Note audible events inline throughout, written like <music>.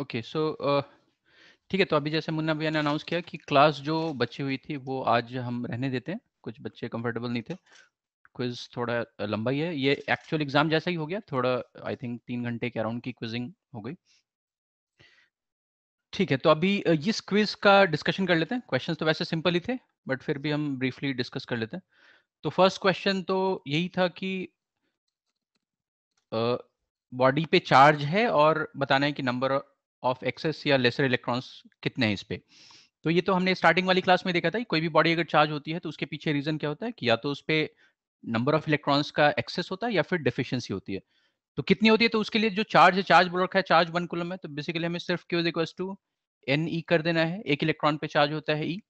Okay so ठीक है तो अभी जैसे मुन्ना भैया ने अनाउंस किया कि क्लास जो बची हुई थी वो आज हम रहने देते हैं कुछ बच्चे कंफर्टेबल नहीं थे क्विज थोड़ा लंबा ही है ये एक्चुअल एग्जाम जैसा ही हो गया थोड़ा आई थिंक तीन घंटे के अराउंड की क्विजिंग हो गई ठीक है तो अभी इस क्विज का डिस्कशन कर लेते हैं क्वेश्चंस तो वैसे सिंपल ही थे बट फिर भी हम ब्रीफली डिस्कस कर लेते हैं तो फर्स्ट क्वेश्चन तो यही था कि बॉडी पे चार्ज है और बताना है कि नंबर ऑफ एक्सेस या लेसर इलेक्ट्रॉन्स कितने हैं इस पे तो ये तो हमने स्टार्टिंग वाली क्लास में देखा था कोई भी बॉडी अगर चार्ज होती है तो उसके पीछे रीजन क्या होता है कि या तो उस पर नंबर ऑफ इलेक्ट्रॉन्स का एक्सेस होता है या फिर डिफिशियंसी होती है तो कितनी होती है तो उसके लिए जो चार्ज है चार्ज बोल रखा है चार्ज वन कुलम है तो बेसिकली हमें सिर्फ Q equals to N E कर देना है एक इलेक्ट्रॉन पे चार्ज होता है ई e,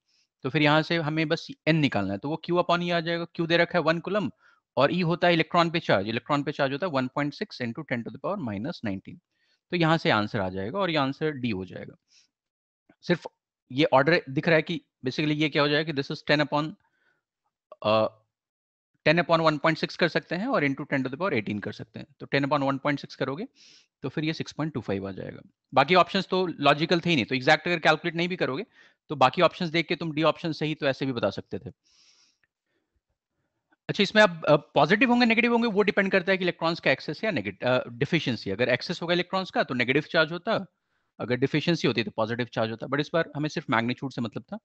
तो फिर यहाँ से हमें बस एन निकालना है तो वो क्यू अपॉन ई आ जाएगा क्यू दे रखा है वन कुलम और ई e होता है इलेक्ट्रॉन पे चार्ज इलेक्ट्रॉन पे चार्ज होता है one point six into ten to the power minus nineteen तो यहां से आंसर आ जाएगा और ये आंसर डी हो जाएगा सिर्फ ये ऑर्डर दिख रहा है कि बेसिकली ये क्या हो जाएगा कि this is ten upon ten upon one point six कर सकते हैं और into ten to the power eighteen कर सकते हैं तो ten upon one point six करोगे तो फिर ये सिक्स पॉइंट टू फाइव आ जाएगा बाकी ऑप्शंस तो लॉजिकल थे ही नहीं तो एग्जैक्ट अगर कैलकुलेट नहीं भी करोगे तो बाकी ऑप्शंस देख के तुम डी ऑप्शन सही तो ऐसे भी बता सकते थे अच्छा इसमें आप पॉजिटिव होंगे नेगेटिव होंगे वो डिपेंड करता है कि इलेक्ट्रॉन्स का एक्सेस या डिफिशियंसी अगर एक्सेस होगा इलेक्ट्रॉन्स का तो नेगेटिव चार्ज होता अगर डिफिशियंसी होती तो पॉजिटिव चार्ज होता बट इस बार हमें सिर्फ मैग्नीट्यूड से मतलब था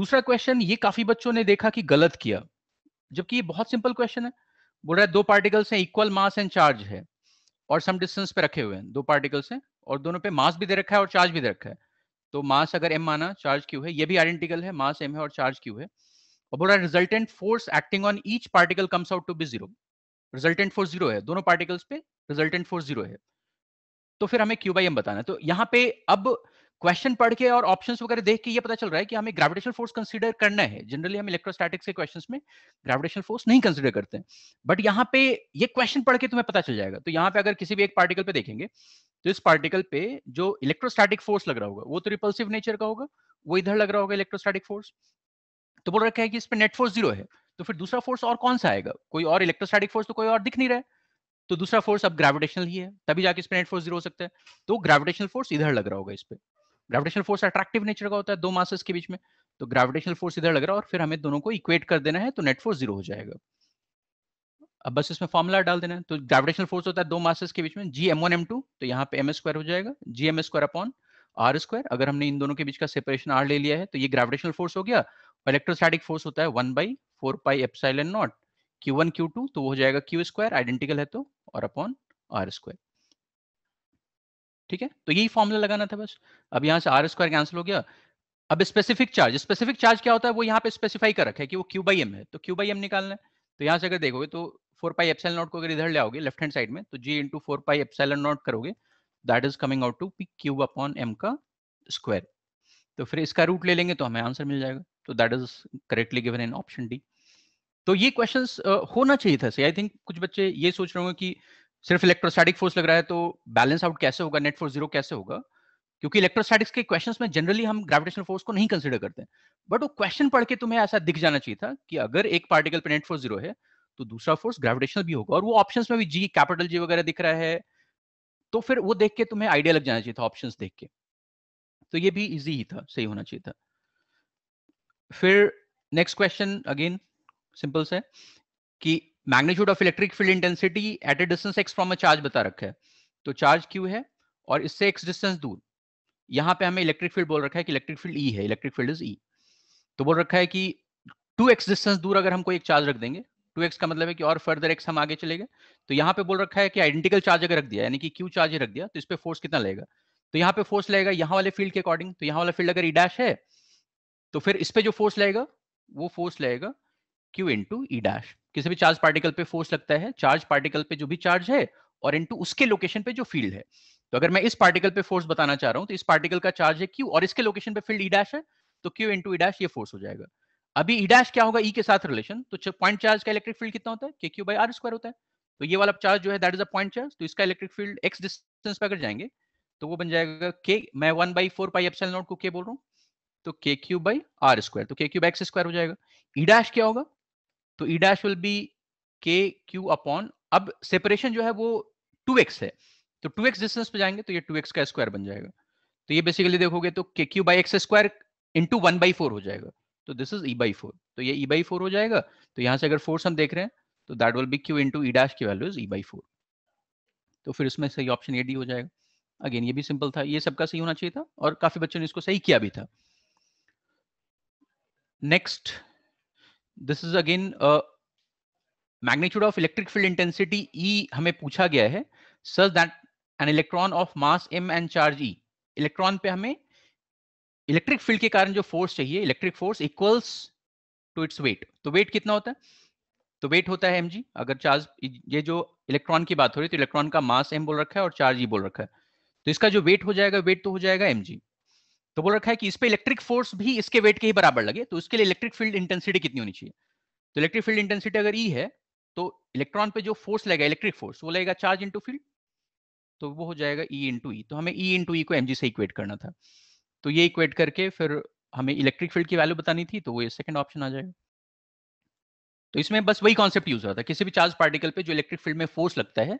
दूसरा क्वेश्चन ये काफी बच्चों ने देखा कि गलत किया जबकि ये बहुत सिंपल क्वेश्चन है बोल रहा है दो पार्टिकल्स हैं इक्वल मास एंड चार्ज है और सम डिस्टेंस पे रखे हुए हैं दो पार्टिकल्स हैं और दोनों पे मास भी दे रखा है और चार्ज भी दे रखा है तो मास अगर एम माना चार्ज क्यू है ये भी आइडेंटिकल है मास एम है और चार्ज क्यू है a resultant force acting on each particle comes out to be zero resultant force zero hai dono particles पे रिजल्टेंट फोर्स जीरो है तो फिर हमें q by एम बताना hai तो यहाँ पे अब क्वेश्चन पढ़ के और ऑप्शन वगैरह देख के ये पता चल रहा है कि हमें ग्रेविटेशनल फोर्स कंसिडर करना है जनरली हम इलेक्ट्रोस्टैटिक्स के क्वेश्चंस में ग्रेविटेशनल फोर्स नहीं कंसिडर करते हैं बट यहाँ पे ये क्वेश्चन पढ़ के तुम्हें पता चल जाएगा तो यहाँ पे अगर किसी भी एक पार्टिकल पे देखेंगे तो इस पार्टिकल पे जो इलेक्ट्रोस्टैटिक फोर्स लग रहा होगा वो तो रिपल्सिव नेचर का होगा वो इधर लग रहा होगा इलेक्ट्रोस्टैटिक फोर्स तो बोल रखा है कि इस पर नेट फोर्स जीरो है तो फिर दूसरा फोर्स और कौन सा आएगा कोई और इलेक्ट्रोस्टैटिक फोर्स तो कोई और दिख नहीं रहा है तो दूसरा फोर्स अब ग्रेविटेशनल ही है तभी जाके इस पर नेट फोर्स जीरो हो सकता है तो ग्रेविटेशनल फोर्स इधर लग रहा होगा इस पर ग्रेविटेशनल फोर्स अट्रैक्टिव नेचर का होता है दो मासेस के बीच में तो ग्रेविटेशनल फोर्स इधर लग रहा है और फिर हमें दोनों को इक्वेट कर देना है तो नेट फोर्स जीरो हो जाएगा अब बस इसमें फॉर्मुला डाल देना है तो ग्रेविटेशनल फोर्स होता है दो मासेस के बीच में G M one M two तो यहाँ पे एम स्क्वायर हो जाएगा G M square upon R square अगर हमने इन दोनों के बीच का सेपरेशन आर ले लिया है तो ये ग्रेविटेशनल फोर्स हो गया इलेक्ट्रोस्टैटिक फोर्स होता है one by four pi epsilon naught Q one Q two तो वो हो जाएगा क्यू स्क्वायर आइडेंटिकल है तो और अपॉन आर स्क्वायर ठीक है तो यही फॉर्मूला लगाना था बस अब यहां से आर स्क्वायर कैंसिल हो गया अब स्पेसिफिक चार्ज स्पेसिफिक चार्ज क्या होता है वो यहाँ पे स्पेसिफाई कर रखा है कि वो क्यू बाई एम है तो क्यू बाई एम निकालना है तो यहां से अगर देखोगे तो फोर पाई एप्सल नॉट को अगर इधर ले आओगे लेफ्ट हैंड साइड में तो G into four pi epsilon naught करोगे that is coming out to P cube upon M का स्क्वायर तो फिर इसका रूट ले लेंगे तो हमें आंसर मिल जाएगा तो that is correctly given in option D तो ये क्वेश्चन uh, होना चाहिए था आई थिंक कुछ बच्चे ये सोच रहे होंगे कि सिर्फ इलेक्ट्रोस्टैटिक फोर्स लग रहा है तो बैलेंस आउट कैसे होगा नेट फोर्स जीरो कैसे होगा क्योंकि इलेक्ट्रोस्टैटिक्स के क्वेश्चंस में जनरली हम ग्रेविटेशनल फोर्स को नहीं कंसिडर करते हैं बट वो क्वेश्चन पढ़ के तुम्हें ऐसा दिख जाना चाहिए था कि अगर एक पार्टिकल पे नेट फोर्स जीरो है तो दूसरा फोर्स ग्रेविटेशनल भी होगा और वो ऑप्शंस में भी जी कैपिटल जी वगैरह दिख रहा है तो फिर वो देख के तुम्हें आइडिया लग जाना चाहिए था ऑप्शंस देख के तो ये भी इजी ही था सही होना चाहिए था फिर नेक्स्ट क्वेश्चन अगेन सिंपल से कि magnitude of electric field intensity at a distance X from a charge बता रखा है तो चार्ज क्यू है और इससे एक्स डिस्टेंस दूर यहाँ पे हमें इलेक्ट्रिक फील्ड बोल रखा है कि इलेक्ट्रिक फील्ड ई है इलेक्ट्रिक फील्ड इज ई तो बोल रखा है कि टू एक्स डिस्टेंस दूर अगर हम कोई एक चार्ज रख देंगे टू एक्स का मतलब है कि और फर्दर एक्स हम आगे चले गए तो यहाँ पे बोल रखा है कि आइडेंटिकल चार्ज अगर रख दिया यानी कि क्यू चार्ज रख दिया तो इस पर फोर्स कितना लगेगा तो यहाँ पे फोर्स लगेगा यहाँ वाले फील्ड के अकॉर्डिंग तो यहाँ वाला फील्ड अगर ई e डैश है तो फिर इस पर जो फोर्स लगेगा वो फोर्स लगेगा Q into E dash किसी भी चार्ज पार्टिकल पे फोर्स लगता है चार्ज पार्टिकल पे जो भी चार्ज है और इंटू उसके लोकेशन पे जो फील्ड है तो अगर मैं इस पार्टिकल पे फोर्स बताना चाह रहा हूँ तो इस पार्टिकल का चार्ज है क्यू और इसके लोकेशन पे फील्ड ई डैश है तो Q into E dash ये फोर्स हो जाएगा अभी ई e डैश क्या होगा ई e के साथ रिलेशन तो पॉइंट चार्ज का इलेक्ट्रिक फील्ड कितना होता है के क्यू बाई आर स्क्वायर होता है तो ये वाला चार्ज जो है that is a point charge तो इसका इलेक्ट्रिक फील्ड एक्स डिस्टेंस पे अगर जाएंगे तो वो बन जाएगा के मैं one by four pi epsilon naught को के बोल रहा हूँ तो K Q by are square तो के क्यू एक्स स्क्वायर हो जाएगा ई e डैश क्या होगा तो E dash will be K Q upon अब सेपरेशन जो है वो टू एक्स है तो टू एक्स डिस्टेंस पे जाएंगे तो ये टू एक्स का स्क्वायर बन जाएगा तो ये बेसिकली देखोगे तो K Q by X square into one by four हो जाएगा तो this is E by four तो ये ई बाई फोर हो जाएगा तो यहां से अगर फोर्स हम देख रहे हैं तो that will be Q into E dash की value is E by four तो फिर इसमें सही ऑप्शन ए डी हो जाएगा अगेन ये भी सिंपल था ये सबका सही होना चाहिए था और काफी बच्चों ने इसको सही किया भी था next this is again magnitude of electric field intensity E हमें पूछा गया है sir that an electron of mass M and charge E electron पे हमें इलेक्ट्रिक फील्ड के कारण जो फोर्स चाहिए electric force equals to its weight तो वेट कितना होता है तो वेट होता है एम अगर चार्ज ये जो इलेक्ट्रॉन की बात हो रही है तो इलेक्ट्रॉन का मास एम बोल रखा है और चार्ज ई e बोल रखा है तो इसका जो वेट हो जाएगा वेट तो हो जाएगा एम तो बोल रखा है कि इस पर इलेक्ट्रिक फोर्स भी इसके वेट के ही बराबर लगे तो उसके लिए इलेक्ट्रिक फील्ड इंटेंसिटी कितनी होनी चाहिए तो इलेक्ट्रिक फील्ड इंटेंसिटी अगर ई e है तो इलेक्ट्रॉन पे जो फोर्स लगेगा इलेक्ट्रिक फोर्स वो लगेगा चार्ज इंटू फील्ड तो वो हो जाएगा ई इंटू ई तो हमें ई इंटू ई को एम से इक्वेट करना था तो ये इक्वेट करके फिर हमें इलेक्ट्रिक फील्ड की वैल्यू बतानी थी तो वो ये सेकंड ऑप्शन आ जाएगा तो इसमें बस वही कॉन्सेप्ट यूज होता है किसी भी चार्ज पार्टिकल पे जो इलेक्ट्रिक फील्ड में फोर्स लगता है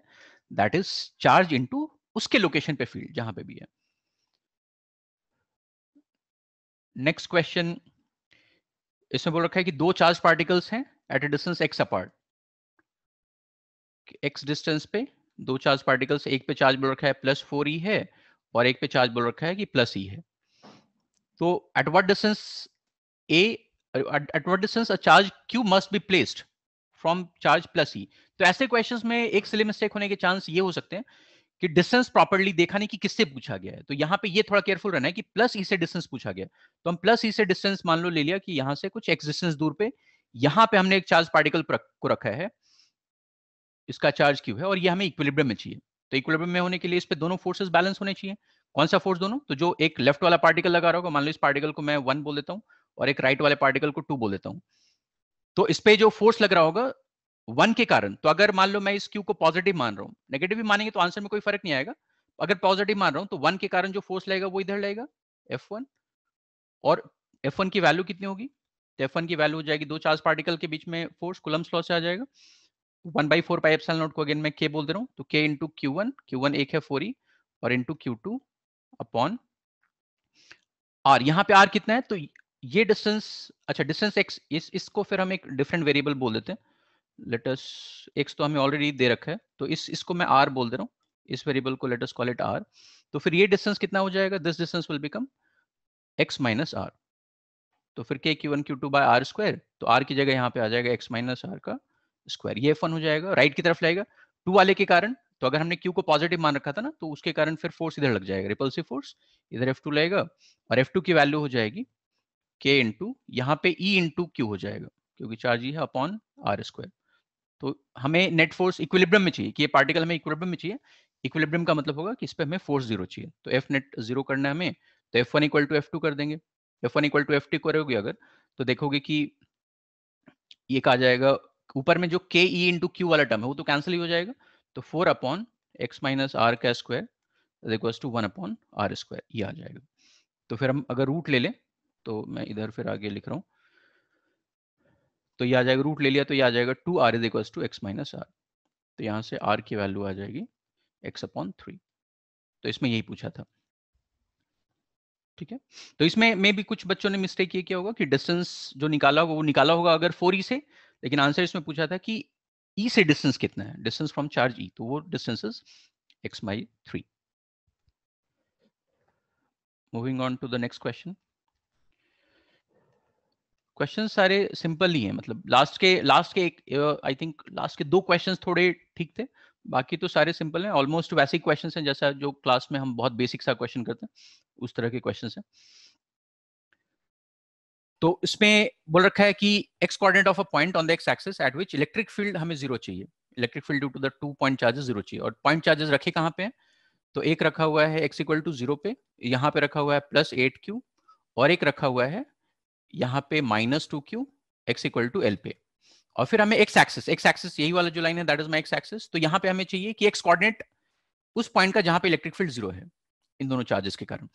दैट इज चार्ज इनटू उसके लोकेशन पे फील्ड जहां पे भी है नेक्स्ट क्वेश्चन इसमें बोल रखा है कि दो चार्ज पार्टिकल्स हैं at a distance X apart X distance पे दो चार्ज पार्टिकल्स एक पे चार्ज बोल रखा है प्लस फोर ई है और एक पे चार्ज बोल रखा है कि प्लस ई e है So तो at what distance A at, what distance a charge Q must be placed from charge plus E. तो ऐसे क्वेश्चंस में एक सिले मिस्टेक होने के चांस ये हो सकते हैं कि डिस्टेंस प्रॉपरली देखा नहीं कि किससे पूछा गया है तो यहाँ पे ये थोड़ा केयरफुल रहना है कि प्लस ई e से डिस्टेंस पूछा गया तो हम प्लस ई e से डिस्टेंस मान लो ले लिया कि यहां से कुछ एक्सिस्टेंस दूर पे यहां पे हमने एक चार्ज पार्टिकल को रखा है इसका चार्ज क्यू है और ये हमें इक्विलिब्रियम में चाहिए तो इक्विलिब्रियम में होने के लिए इस पे दोनों फोर्सेस बैलेंस होने चाहिए कौन सा फोर्स दोनों तो जो एक लेफ्ट वाला पार्टिकल लगा रहा होगा मान लो इस पार्टिकल को मैं वन बोल देता हूँ और एक राइट वाले पार्टिकल को टू बोल देता हूँ तो इस पे जो फोर्स लग रहा होगा वन के कारण तो अगर मान लो मैं इस क्यू को पॉजिटिव मान रहा हूँ नेगेटिव भी मानेंगे तो आंसर में कोई फर्क नहीं आएगा अगर पॉजिटिव मान रहा हूँ तो वन के कारण जो फोर्स लगेगा वो इधर लगेगा एफ वन और एफ वन की वैल्यू कितनी होगी तो एफ वन की वैल्यू हो जाएगी दो चार्ज पार्टिकल के बीच में फोर्स कुलम्स लॉ से आ जाएगा one by four pi epsilon naught को अगेन मैं के बोल दे रहा हूँ तो K into Q one Q one एक है फोर ई e और into Q two upon R यहां पे आर कितना है तो ये डिस्टेंस अच्छा डिस्टेंस एक्स इस इसको फिर हम एक डिफरेंट वेरिएबल बोल देते हैं लेटस एक्स तो हमें ऑलरेडी दे रखा है तो इस इसको मैं आर बोल दे रहा हूँ इस वेरिएबल को लेटस कॉल इट आर तो फिर ये डिस्टेंस कितना हो जाएगा this distance will become X minus R तो फिर K Q one Q two by R square तो आर की जगह यहाँ पे आ जाएगा एक्स माइनस आर का स्क्वायर ये फन हो जाएगा राइट की तरफ लाएगा टू वाले के कारण तो अगर हमने क्यू को पॉजिटिव मान रखा था ना तो उसके कारण फिर फोर्स इधर लग जाएगा रिपल्सिव फोर्स इधर एफ टू लगेगा और एफ टू की वैल्यू हो जाएगी के इन टू यहाँ पे ई इंटू क्यू हो जाएगा क्योंकि चार्ज ई e है अपॉन आर स्क्वायर तो हमें नेट फोर्स इक्विलिब्रियम में चाहिए कि ये पार्टिकल हमें इक्विलिब्रियम में चाहिए इक्विलिब्रियम का मतलब होगा कि इस पर हमें फोर्स जीरो चाहिए तो एफ नेट जीरो करना है हमें तो F one equal to F two कर देंगे F one equal to F two करोगे अगर तो देखोगे कि ये कहा जाएगा ऊपर में जो के ई इंटू क्यू वाला टर्म है वो तो कैंसिल ही हो जाएगा तो four upon X minus R का square is equals to one upon R square ये आ जाएगा तो फिर हम अगर रूट ले लें तो मैं इधर फिर आगे लिख रहा हूँ तो ये आ जाएगा रूट ले लिया तो ये आ जाएगा two R is equals to X minus R तो यहाँ से आर की वैल्यू आ जाएगी एक्स अपॉन थ्री तो इसमें यही पूछा था ठीक है तो इसमें मे भी कुछ बच्चों ने मिस्टेक ये किया होगा कि डिस्टेंस जो निकाला होगा वो निकाला होगा अगर फोर ई e से लेकिन आंसर इसमें पूछा था कि ई e से डिस्टेंस कितना है डिस्टेंस फ्रॉम चार्ज ई तो वो distance is X by three moving on to the next question question सारे सिंपल ही हैं मतलब लास्ट के लास्ट के एक आई थिंक लास्ट के दो क्वेश्चंस थोड़े ठीक थे बाकी तो सारे सिंपल हैं ऑलमोस्ट वैसे ही क्वेश्चंस हैं जैसा जो क्लास में हम बहुत बेसिक सा क्वेश्चन करते हैं उस तरह के क्वेश्चंस हैं तो इसमें बोल रखा है कि X coordinate of a point on the X axis at which electric field हमें जीरो चाहिए electric field due to the two point charges zero चाहिए और पॉइंट चार्जेस रखे कहाँ पे हैं तो एक रखा हुआ है एक्स इक्वल टू जीरो पे यहाँ पे रखा हुआ है प्लस एट क्यू और एक रखा हुआ है यहाँ पे minus two Q X equal to L पे और फिर हमें एक्स एक्सिस एक्स एक्सिस यही वाला जो लाइन है that is my X axis तो यहाँ पे हमें चाहिए कि एक्स कॉर्डिनेट उस पॉइंट का जहाँ पे इलेक्ट्रिक फील्ड जीरो है इन दोनों चार्जेस के कारण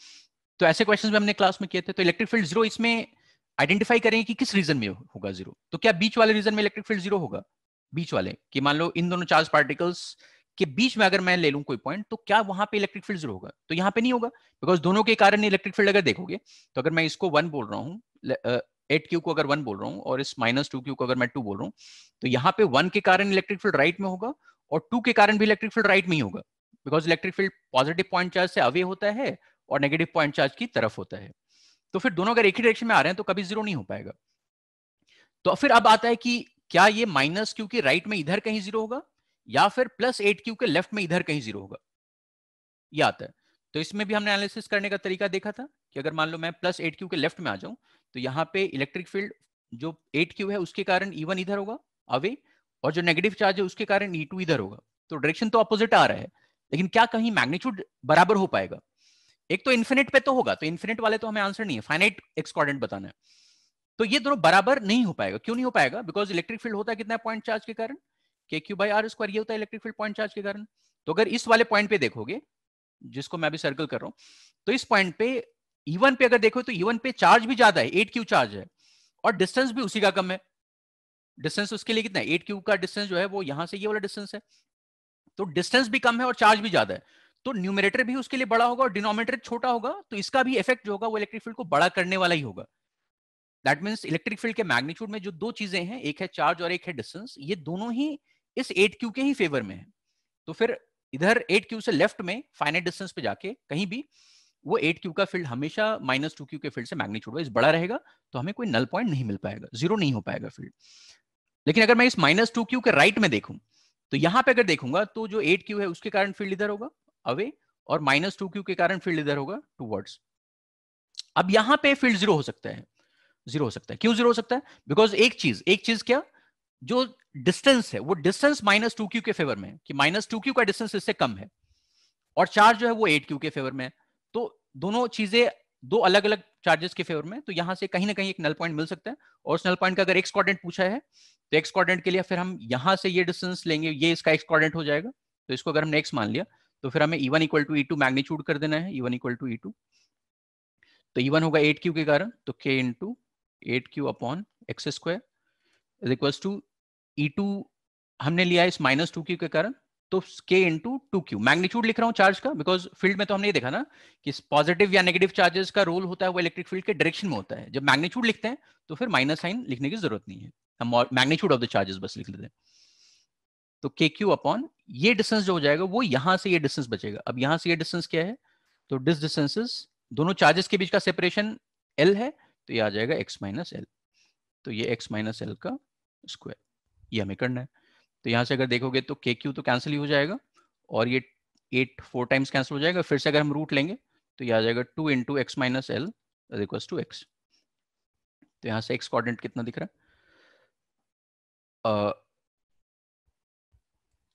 तो ऐसे क्वेश्चन भी हमने क्लास में किए थे तो इलेक्ट्रिक फील्ड जीरो इसमें आइडेंटिफाई करेंगे कि किस रीजन में होगा जीरो तो क्या बीच वाले रीजन में इलेक्ट्रिक फील्ड जीरो होगा बीच वाले कि मान लो इन दोनों चार्ज पार्टिकल्स के बीच में अगर मैं ले लूं कोई पॉइंट तो क्या वहां पे इलेक्ट्रिक फील्ड जीरो होगा तो यहाँ पे नहीं होगा बिकॉज दोनों के कारण इलेक्ट्रिक फील्ड अगर देखोगे तो अगर मैं इसको वन बोल रहा हूँ एट क्यू को अगर वन बोल रहा हूँ और इस माइनस टू क्यू को अगर मैं टू बोल रहा हूँ तो यहाँ पे वन के कारण इलेक्ट्रिक फील्ड राइट में होगा और टू के कारण भी इलेक्ट्रिक फील्ड राइट में ही होगा because electric field positive point charge से अवे होता है और नेगेटिव पॉइंट चार्ज की तरफ होता है तो फिर दोनों अगर एक ही डायरेक्शन में आ रहे हैं तो कभी जीरो नहीं हो पाएगा तो फिर अब आता है कि क्या ये माइनस क्यू के राइट में इधर कहीं जीरो होगा या फिर प्लस एट क्यू के लेफ्ट में इधर कहीं जीरो होगा ये आता है तो इसमें भी हमने एनालिसिस करने का तरीका देखा था कि अगर मान लो मैं प्लस एट क्यू के लेफ्ट में आ जाऊं तो यहाँ पे इलेक्ट्रिक फील्ड जो एट क्यू है उसके कारण ई e वन इधर होगा अवे और जो नेगेटिव चार्ज है उसके कारण ई e टू इधर होगा तो डायरेक्शन तो अपोजिट आ रहा है लेकिन क्या कहीं मैग्नीट्यूड बराबर हो पाएगा एक तो इन्फिनिट पे तो होगा तो इन्फिनिट वाले तो हमें आंसर नहीं है फाइनाइट एक्सकॉर्डेंट बताना है तो ये दोनों बराबर नहीं हो पाएगा क्यों नहीं हो पाएगा बिकॉज इलेक्ट्रिक फील्ड होता है कितना पॉइंट चार्ज के कारण के क्यू बाई आर स्क्वायर ये होता है इलेक्ट्रिक फील्ड पॉइंट चार्ज के कारण तो अगर इस वाले पॉइंट पे देखोगे जिसको मैं अभी सर्कल कर रहा हूं तो इस पॉइंट पे इवन e पे अगर देखो तो इवन e पे चार्ज भी ज्यादा है एट क्यू चार्ज है और डिस्टेंस भी उसी का कम है डिस्टेंस उसके लिए कितना है एट क्यू का डिस्टेंस जो है वो यहां से ये वाला डिस्टेंस है तो डिस्टेंस भी कम है और चार्ज भी ज्यादा है तो न्यूमिनेटर भी उसके लिए बड़ा होगा और डिनोमिनेटर छोटा होगा तो इसका भी इफेक्ट जो होगा वो इलेक्ट्रिक फील्ड को बड़ा करने वाला ही होगा दैट मीन्स इलेक्ट्रिक फील्ड के मैग्नीट्यूड में जो दो चीजें हैं एक है चार्ज और एक है डिस्टेंस ये दोनों ही इस एट क्यू के ही फेवर में है तो फिर इधर एट क्यू से लेफ्ट में फाइनेट डिस्टेंस पे जाके कहीं भी वो एट क्यू का फील्ड हमेशा माइनस टू क्यू के फील्ड से मैग्नीट्यूड वाइज बड़ा रहेगा तो हमें कोई नल पॉइंट नहीं मिल पाएगा जीरो नहीं हो पाएगा फील्ड लेकिन अगर मैं इस माइनस टू क्यू के राइट में देखूं तो यहां पे अगर देखूंगा तो जो एट क्यू है उसके कारण फील्ड इधर होगा अवे और माइनस टू क्यू के कारण फील्ड इधर होगा टू वर्ड्स अब यहां पे फील्ड जीरो हो सकता है जीरो हो सकता है क्यों जीरो हो सकता है बिकॉज एक चीज एक चीज क्या जो डिस्टेंस है वो डिस्टेंस माइनस टू क्यू के फेवर में है कि माइनस टू क्यू का डिस्टेंस इससे कम है और चार्ज जो है वो एट क्यू के फेवर में है तो दोनों चीजें दो अलग अलग चार्जेस के फेवर में तो यहां से कहीं ना कहीं एक नल पॉइंट मिल सकता है और उस नल पॉइंट का अगर एक्स कॉर्डेंट पूछा है तो एक्स कॉर्डेंट के लिए फिर हम यहां से ये डिस्टेंस लेंगे ये इसका एक्स कॉर्डेंट हो जाएगा तो इसको अगर हमने एक्स मान लिया तो फिर हमें E one equal to E two magnitude कर देना है E one equal to E two तो ई e वन होगा एट क्यू के कारण तो K into eight Q upon X square is equals to E two हमने लिया इस माइनस टू क्यू के कारण तो K into two Q magnitude लिख रहा हूँ चार्ज का बिकॉज फील्ड में तो हमने ये देखा ना कि पॉजिटिव या नेगेटिव चार्जेस का रोल होता है वो इलेक्ट्रिक फील्ड के डायरेक्शन में होता है जब मैग्नीट्यूड लिखते हैं तो फिर माइनस साइन लिखने की जरूरत नहीं है हम मैग्नीट्यूड ऑफ द चार्जेस बस लिख लेते हैं तो के क्यू अपॉन ये डिस्टेंस जो हो जाएगा वो यहां से ये डिस्टेंस बचेगा अब यहां से ये डिस्टेंस क्या है तो डिस डिस्टेंसिस दोनों चार्जेस के बीच का सेपरेशन एल है तो ये आ जाएगा एक्स माइनस एल तो ये एक्स माइनस एल का स्क्वायर ये हमें करना है तो यहां से अगर देखोगे तो के क्यू तो कैंसिल ही हो जाएगा और ये एट फोर टाइम्स कैंसिल हो जाएगा फिर से अगर हम रूट लेंगे तो ये आ जाएगा two into X minus L equals to X तो यहां से एक्स कॉर्डिनेट कितना दिख रहा है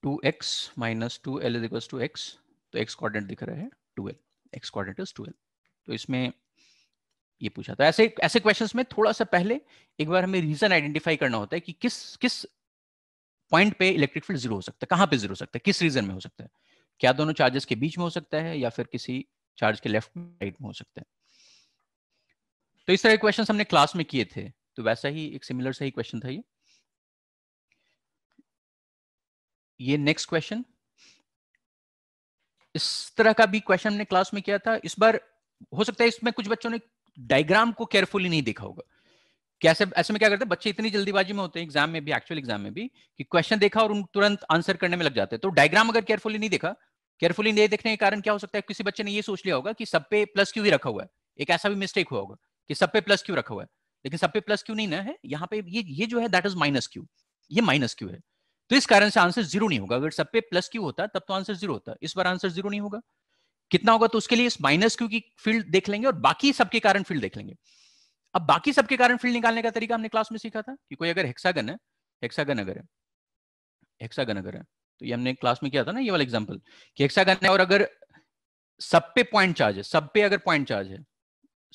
two X minus two L is equal to X तो एक्स कॉर्डिनेट दिख रहा है two L X coordinate is two L तो इसमें ये पूछा था ऐसे ऐसे क्वेश्चंस में थोड़ा सा पहले एक बार हमें रीजन आइडेंटिफाई करना होता है कि किस किस पॉइंट पे इलेक्ट्रिक फील्ड जीरो हो सकता है कहाँ पे जीरो हो सकता है किस रीजन में हो सकता है क्या दोनों चार्जेस के बीच में हो सकता है या फिर किसी चार्ज के लेफ्ट राइट में हो सकता है तो इस तरह के क्वेश्चन हमने क्लास में किए थे तो वैसा ही एक सिमिलर सा ही क्वेश्चन था ये ये नेक्स्ट क्वेश्चन इस तरह का भी क्वेश्चन हमने क्लास में किया था इस बार हो सकता है इसमें कुछ बच्चों ने डायग्राम को केयरफुली नहीं देखा होगा कैसे ऐसे में क्या करते हैं बच्चे इतनी जल्दीबाजी में होते हैं एग्जाम में भी एक्चुअल एग्जाम में भी कि क्वेश्चन देखा और उन तुरंत आंसर करने में लग जाते हैं तो डायग्राम अगर केयरफुली नहीं देखा केयरफुली नहीं देखने के कारण क्या हो सकता है किसी बच्चे ने ये सोच लिया होगा कि सब पे प्लस क्यू ही रखा हुआ है एक ऐसा भी मिस्टेक हुआ होगा कि सब पे प्लस क्यू रखा हुआ है लेकिन सब पे प्लस क्यू नहीं ना है यहाँ पे ये ये जो है दैट इज माइनस क्यू ये माइनस क्यू है तो इस कारण से आंसर जीरो नहीं होगा अगर सब पे प्लस क्यू होता तब तो आंसर जीरो होता इस बार आंसर जीरो नहीं होगा कितना होगा तो उसके लिए इस माइनस क्यू की फील्ड देख लेंगे और बाकी सबके कारण फील्ड देख लेंगे अब बाकी सबके कारण फील्ड निकालने का तरीका हमने क्लास में सीखा था कि कोई अगर हेक्सागन है हेक्सागन अगर है हेक्सागन अगर है तो ये हमने क्लास में किया था ना ये वाला एग्जांपल कि हेक्सागन है और अगर सब पे पॉइंट चार्ज है सब पे अगर पॉइंट चार्ज है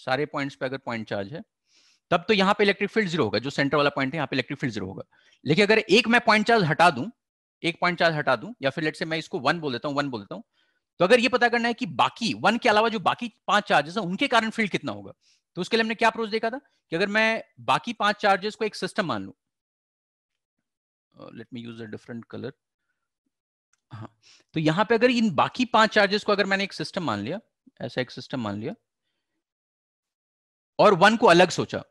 सारे पॉइंट्स पे अगर पॉइंट चार्ज है तब तो यहाँ पे इलेक्ट्रिक फील्ड जीरो होगा जो सेंटर वाला पॉइंट है यहाँ पे इलेक्ट्रिक फील्ड जीरो होगा लेकिन अगर एक मैं पॉइंट चार्ज हटा दूं एक पॉइंट चार्ज हटा दूं या फिर लेट से मैं इसको वन बोल देता हूँ वन बोल देता हूँ तो अगर ये पता करना है कि बाकी वन के अलावा जो बाकी पांच चार्जेस है उनके कारण फील्ड कितना होगा तो उसके लिए हमने क्या अप्रोच देखा था कि अगर मैं बाकी पांच चार्जेस को एक सिस्टम मान लू let me use a different colour हाँ तो यहां पे अगर इन बाकी पांच चार्जेस को अगर मैंने एक सिस्टम मान लिया ऐसा एक सिस्टम मान लिया और वन को अलग सोचा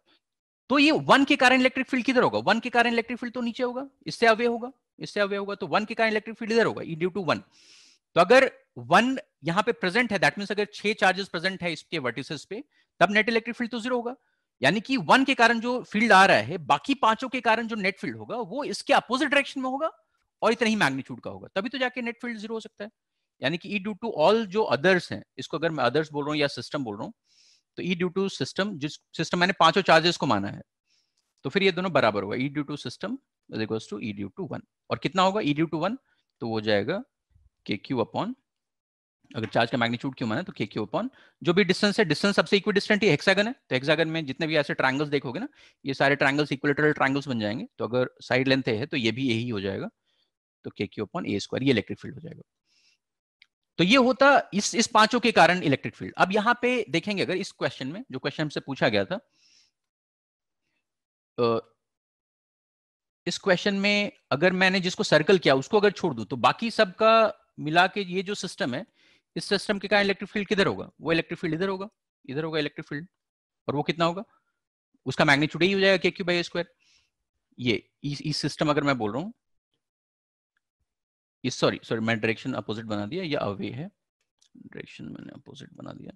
तो ये वन के कारण इलेक्ट्रिक फील्ड किधर होगा वन के कारण इलेक्ट्रिक फील्ड तो नीचे होगा इससे अवे होगा इससे अवे होगा तो वन के कारण इलेक्ट्रिक फील्ड इधर होगा ई ड्यू टू वन तो अगर वन यहाँ पे प्रेजेंट है दैट मीन अगर छह चार्जेस प्रेजेंट है इसके वर्टिसेस पे तब नेट इलेक्ट्रिक फील्ड तो जीरो होगा यानी कि वन के कारण जो फील्ड आ रहा है बाकी पांचों के कारण जो नेट फील्ड होगा वो इसके अपोजिट डायरेक्शन में होगा और इतना ही मैग्नीट्यूड का होगा तभी तो जाके नेट फील्ड जीरो हो सकता है यानी कि ई ड्यू टू ऑल जो अदर्स हैं इसको अगर मैं अदर्स बोल रहा हूँ या सिस्टम बोल रहा हूँ तो ई ड्यू टू सिस्टम जिस सिस्टम मैंने पांचों चार्जेस को माना है तो फिर ये दोनों बराबर होगा E due to system two E due to one और कितना होगा ई ड्यू टू वन तो वो जाएगा के क्यू अपॉन अगर चार्ज का मैग्नीट्यूड क्यों माना तो के क्यू अपॉन जो भी डिस्टेंस है डिस्टेंस सबसे इक्वी डिस्टेंट हेक्सागन है तो हेक्सागन में जितने भी ऐसे ट्रायंगल्स देखोगे ना ये सारे ट्रायंगल्स इक्विलेटरल ट्रायंगल्स बन जाएंगे तो अगर साइड लेंथ है तो ये भी यही हो जाएगा तो K Q upon A square ये इलेक्ट्रिक फील्ड हो जाएगा तो ये होता इस इस पांचों के कारण इलेक्ट्रिक फील्ड अब यहां पे देखेंगे अगर इस क्वेश्चन में जो क्वेश्चन हमसे पूछा गया था तो इस क्वेश्चन में अगर मैंने जिसको सर्कल किया उसको अगर छोड़ दू तो बाकी सबका मिला के ये जो सिस्टम है इस सिस्टम के कारण इलेक्ट्रिक फील्ड किधर होगा वो इलेक्ट्रिक फील्ड इधर होगा इधर होगा इलेक्ट्रिक फील्ड और वो कितना होगा उसका मैग्नीट्यूड ही हो जाएगा के क्यू बाई स्क्वायर ये इस सिस्टम अगर मैं बोल रहा हूँ ये सॉरी सॉरी मैं डायरेक्शन अपोजिट बना दिया या अवे है डायरेक्शन मैंने अपोजिट बना दिया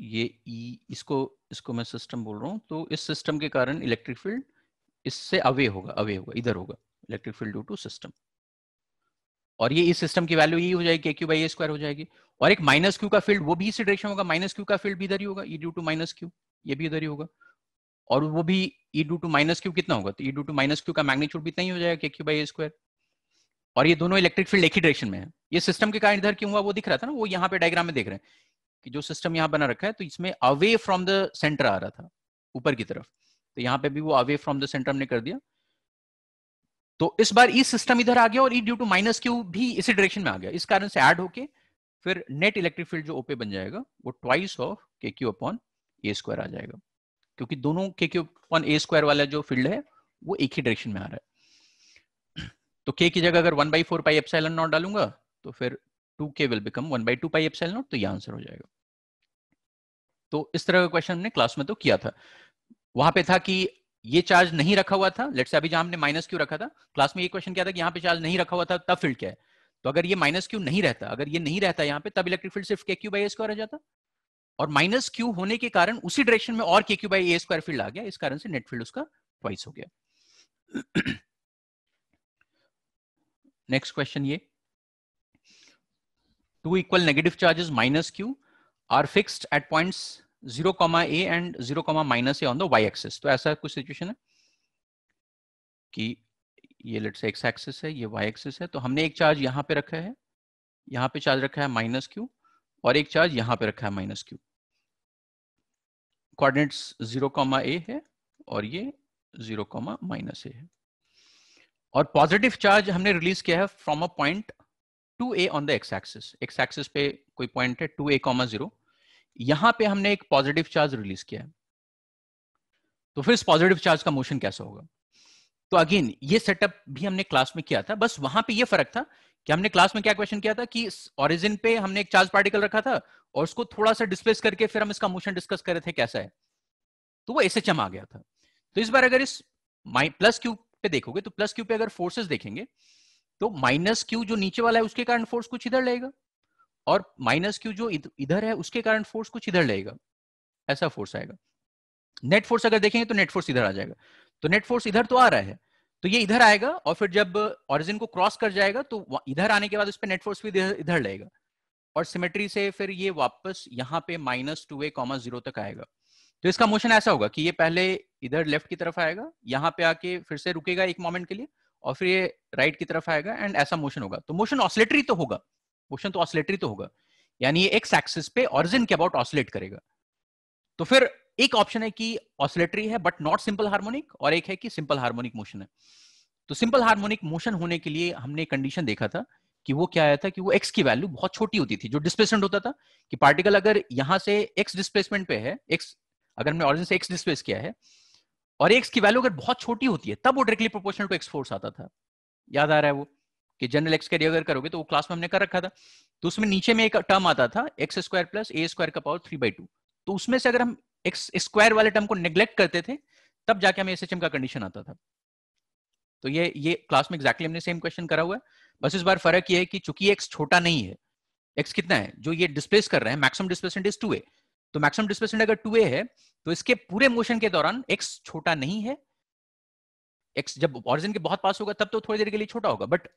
ये ई e, इसको इसको मैं सिस्टम बोल रहा हूँ तो इस सिस्टम के कारण इलेक्ट्रिक फील्ड इससे अवे होगा अवे होगा इधर होगा electric field due to system और ये इस सिस्टम की वैल्यू यही e हो जाएगी क्यू बाई ए स्क्वायर हो जाएगी और एक माइनस क्यू का फील्ड वो भी इसी डायरेक्शन होगा माइनस क्यू का फील्ड भी इधर ही होगा E due to minus Q ये भी इधर ही होगा और वो भी E due to minus Q कितना होगा तो e due to minus Q का मैग्नीट्यूड भी इतना ही हो जाएगा क्यू बाई ए स्क्वायर और ये दोनों इलेक्ट्रिक फील्ड एक ही डायरेक्शन में है ये सिस्टम के कारण इधर क्यों हुआ वो दिख रहा था ना वो यहाँ पे डायग्राम में देख रहे हैं कि जो सिस्टम यहाँ बना रखा है तो इसमें अवे फ्रॉम द सेंटर आ रहा था ऊपर की तरफ तो यहाँ पे भी वो अवे फ्रॉम द सेंटर हमने कर दिया तो इस बार ई e सिस्टम इधर आ गया और E due to minus Q भी इसी डायरेक्शन में आ गया इस कारण से ऐड होके फिर नेट इलेक्ट्रिक फील्ड जो ओपे बन जाएगा वो twice of K Q upon A square आ जाएगा क्योंकि दोनों के के वन ए स्क्वायर वाला जो फील्ड है वो एक ही डायरेक्शन में आ रहा है <clears throat> तो के की जगह अगर one by four pi epsilon naught डालूंगा तो फिर two K will become one by two pi epsilon naught तो ये आंसर हो जाएगा तो इस तरह का क्वेश्चन हमने क्लास में तो किया था वहां पे था कि ये चार्ज नहीं रखा हुआ था लेट्स अभी जहां हमने माइनस क्यू रखा था क्लास में ये क्वेश्चन क्या था कि यहाँ पे चार्ज नहीं रखा हुआ था तब फील्ड क्या है तो अगर ये माइनस क्यू नहीं रहता अगर ये नहीं रहता यहाँ पे तब इलेक्ट्रिक फील्ड सिर्फ के क्यू बाई स्क्वायर रह जाता और माइनस क्यू होने के कारण उसी डायरेक्शन में और K Q by A square field आ गया इस कारण से नेट फील्ड उसका ट्वाइस हो गया नेक्स्ट <clears throat> क्वेश्चन ये two equal negative charges minus Q are fixed at points zero comma A and zero comma minus A on the Y axis तो ऐसा कुछ सिचुएशन है कि ये लेट से एक्स एक्सिस है ये वाई एक्सिस है तो हमने एक चार्ज यहां पे रखा है यहां पे चार्ज रखा है माइनस क्यू और एक चार्ज यहां पे रखा है minus Q coordinates zero comma A है और ये जीरो कॉमा माइनस ए है और पॉजिटिव चार्ज हमने रिलीज किया है from a point two A on the X axis X axis पे कोई पॉइंट है टू ए कॉमा जीरो यहां पर हमने एक पॉजिटिव चार्ज रिलीज किया है तो फिर इस पॉजिटिव चार्ज का मोशन कैसा होगा तो अगेन ये सेटअप भी हमने क्लास में किया था बस वहां पे ये फर्क था कि हमने क्लास में क्या क्वेश्चन किया था कि ऑरिजिन पे हमने एक चार्ज पार्टिकल रखा था और उसको थोड़ा सा डिस्प्लेस करके फिर हम इसका मोशन डिस्कस कर रहे थे कैसा है तो वो एसएचएम आ गया था तो इस बार अगर इस प्लस क्यू पे देखोगे तो प्लस क्यू पे अगर फोर्सेस देखेंगे तो माइनस क्यू जो नीचे वाला है उसके कारण फोर्स कुछ इधर लेगा और माइनस क्यू जो इधर है उसके कारण फोर्स कुछ इधर लेगा ऐसा फोर्स आएगा नेट फोर्स अगर देखेंगे तो नेट फोर्स इधर आ जाएगा तो नेट फोर्स इधर तो आ रहा है तो ये इधर आएगा और फिर जब ऑरिजिन को क्रॉस कर जाएगा तो इधर आने के बाद उस पर नेटफोर्स भी इधर लगेगा और सिमेट्री से फिर ये वापस यहाँ पे minus two A comma zero तक आएगा तो इसका मोशन ऐसा होगा कि ये पहले इधर लेफ्ट की तरफ आएगा यहाँ पे आके फिर से रुकेगा एक मोमेंट के लिए और फिर ये राइट की तरफ आएगा एंड ऐसा मोशन होगा तो मोशन ऑसलेटरी तो होगा मोशन तो ऑसलेटरी तो होगा यानी ये एक्स एक्सिस पे ऑरिजिन के अबाउट ऑसलेट करेगा तो फिर एक ऑप्शन है कि ऑसिलेटरी है बट नॉट सिंपल हार्मोनिक और एक है कि सिंपल हार्मोनिक मोशन है तो सिंपल हार्मोनिक मोशन होने के लिए हमने कंडीशन देखा था कि वो क्या आया था कि वो एक्स की वैल्यू बहुत छोटी होती थी जो डिस्प्लेसमेंट होता था कि पार्टिकल अगर यहां से एक्स डिस्प्लेसमेंट पे है एक्स अगर हमने ऑरिजिन से एक्स डिस्प्लेस किया है और एक्स की वैल्यू अगर बहुत छोटी होती है तब वो directly proportional to x force आता था याद आ रहा है वो कि जनरल एक्स कैरी अगर करोगे तो वो क्लास में हमने कर रखा था तो उसमें नीचे में एक टर्म आता था x square plus a square का पावर थ्री बाई टू तो उसमें से अगर हम एक्स स्क्वायर वाले टर्म को निग्लेक्ट करते थे तब जाके हमें एस का कंडीशन आता था तो ये ये क्लास में एक्जैक्टली exactly हमने सेम क्वेश्चन करा हुआ है बस इस बार फर्क ये है कि चूंकि एक्स छोटा नहीं है एक्स कितना है जो ये डिस्प्लेस कर रहे हैं मैक्सिमम डिस्प्लेसमेंट इज टू तो मैक्सिमम डिस्प्लेसमेंट अगर टू है तो इसके पूरे मोशन के दौरान एक्स छोटा नहीं है एक्स जब ऑरिजिन के बहुत पास होगा तब तो थोड़ी देर के लिए छोटा होगा बट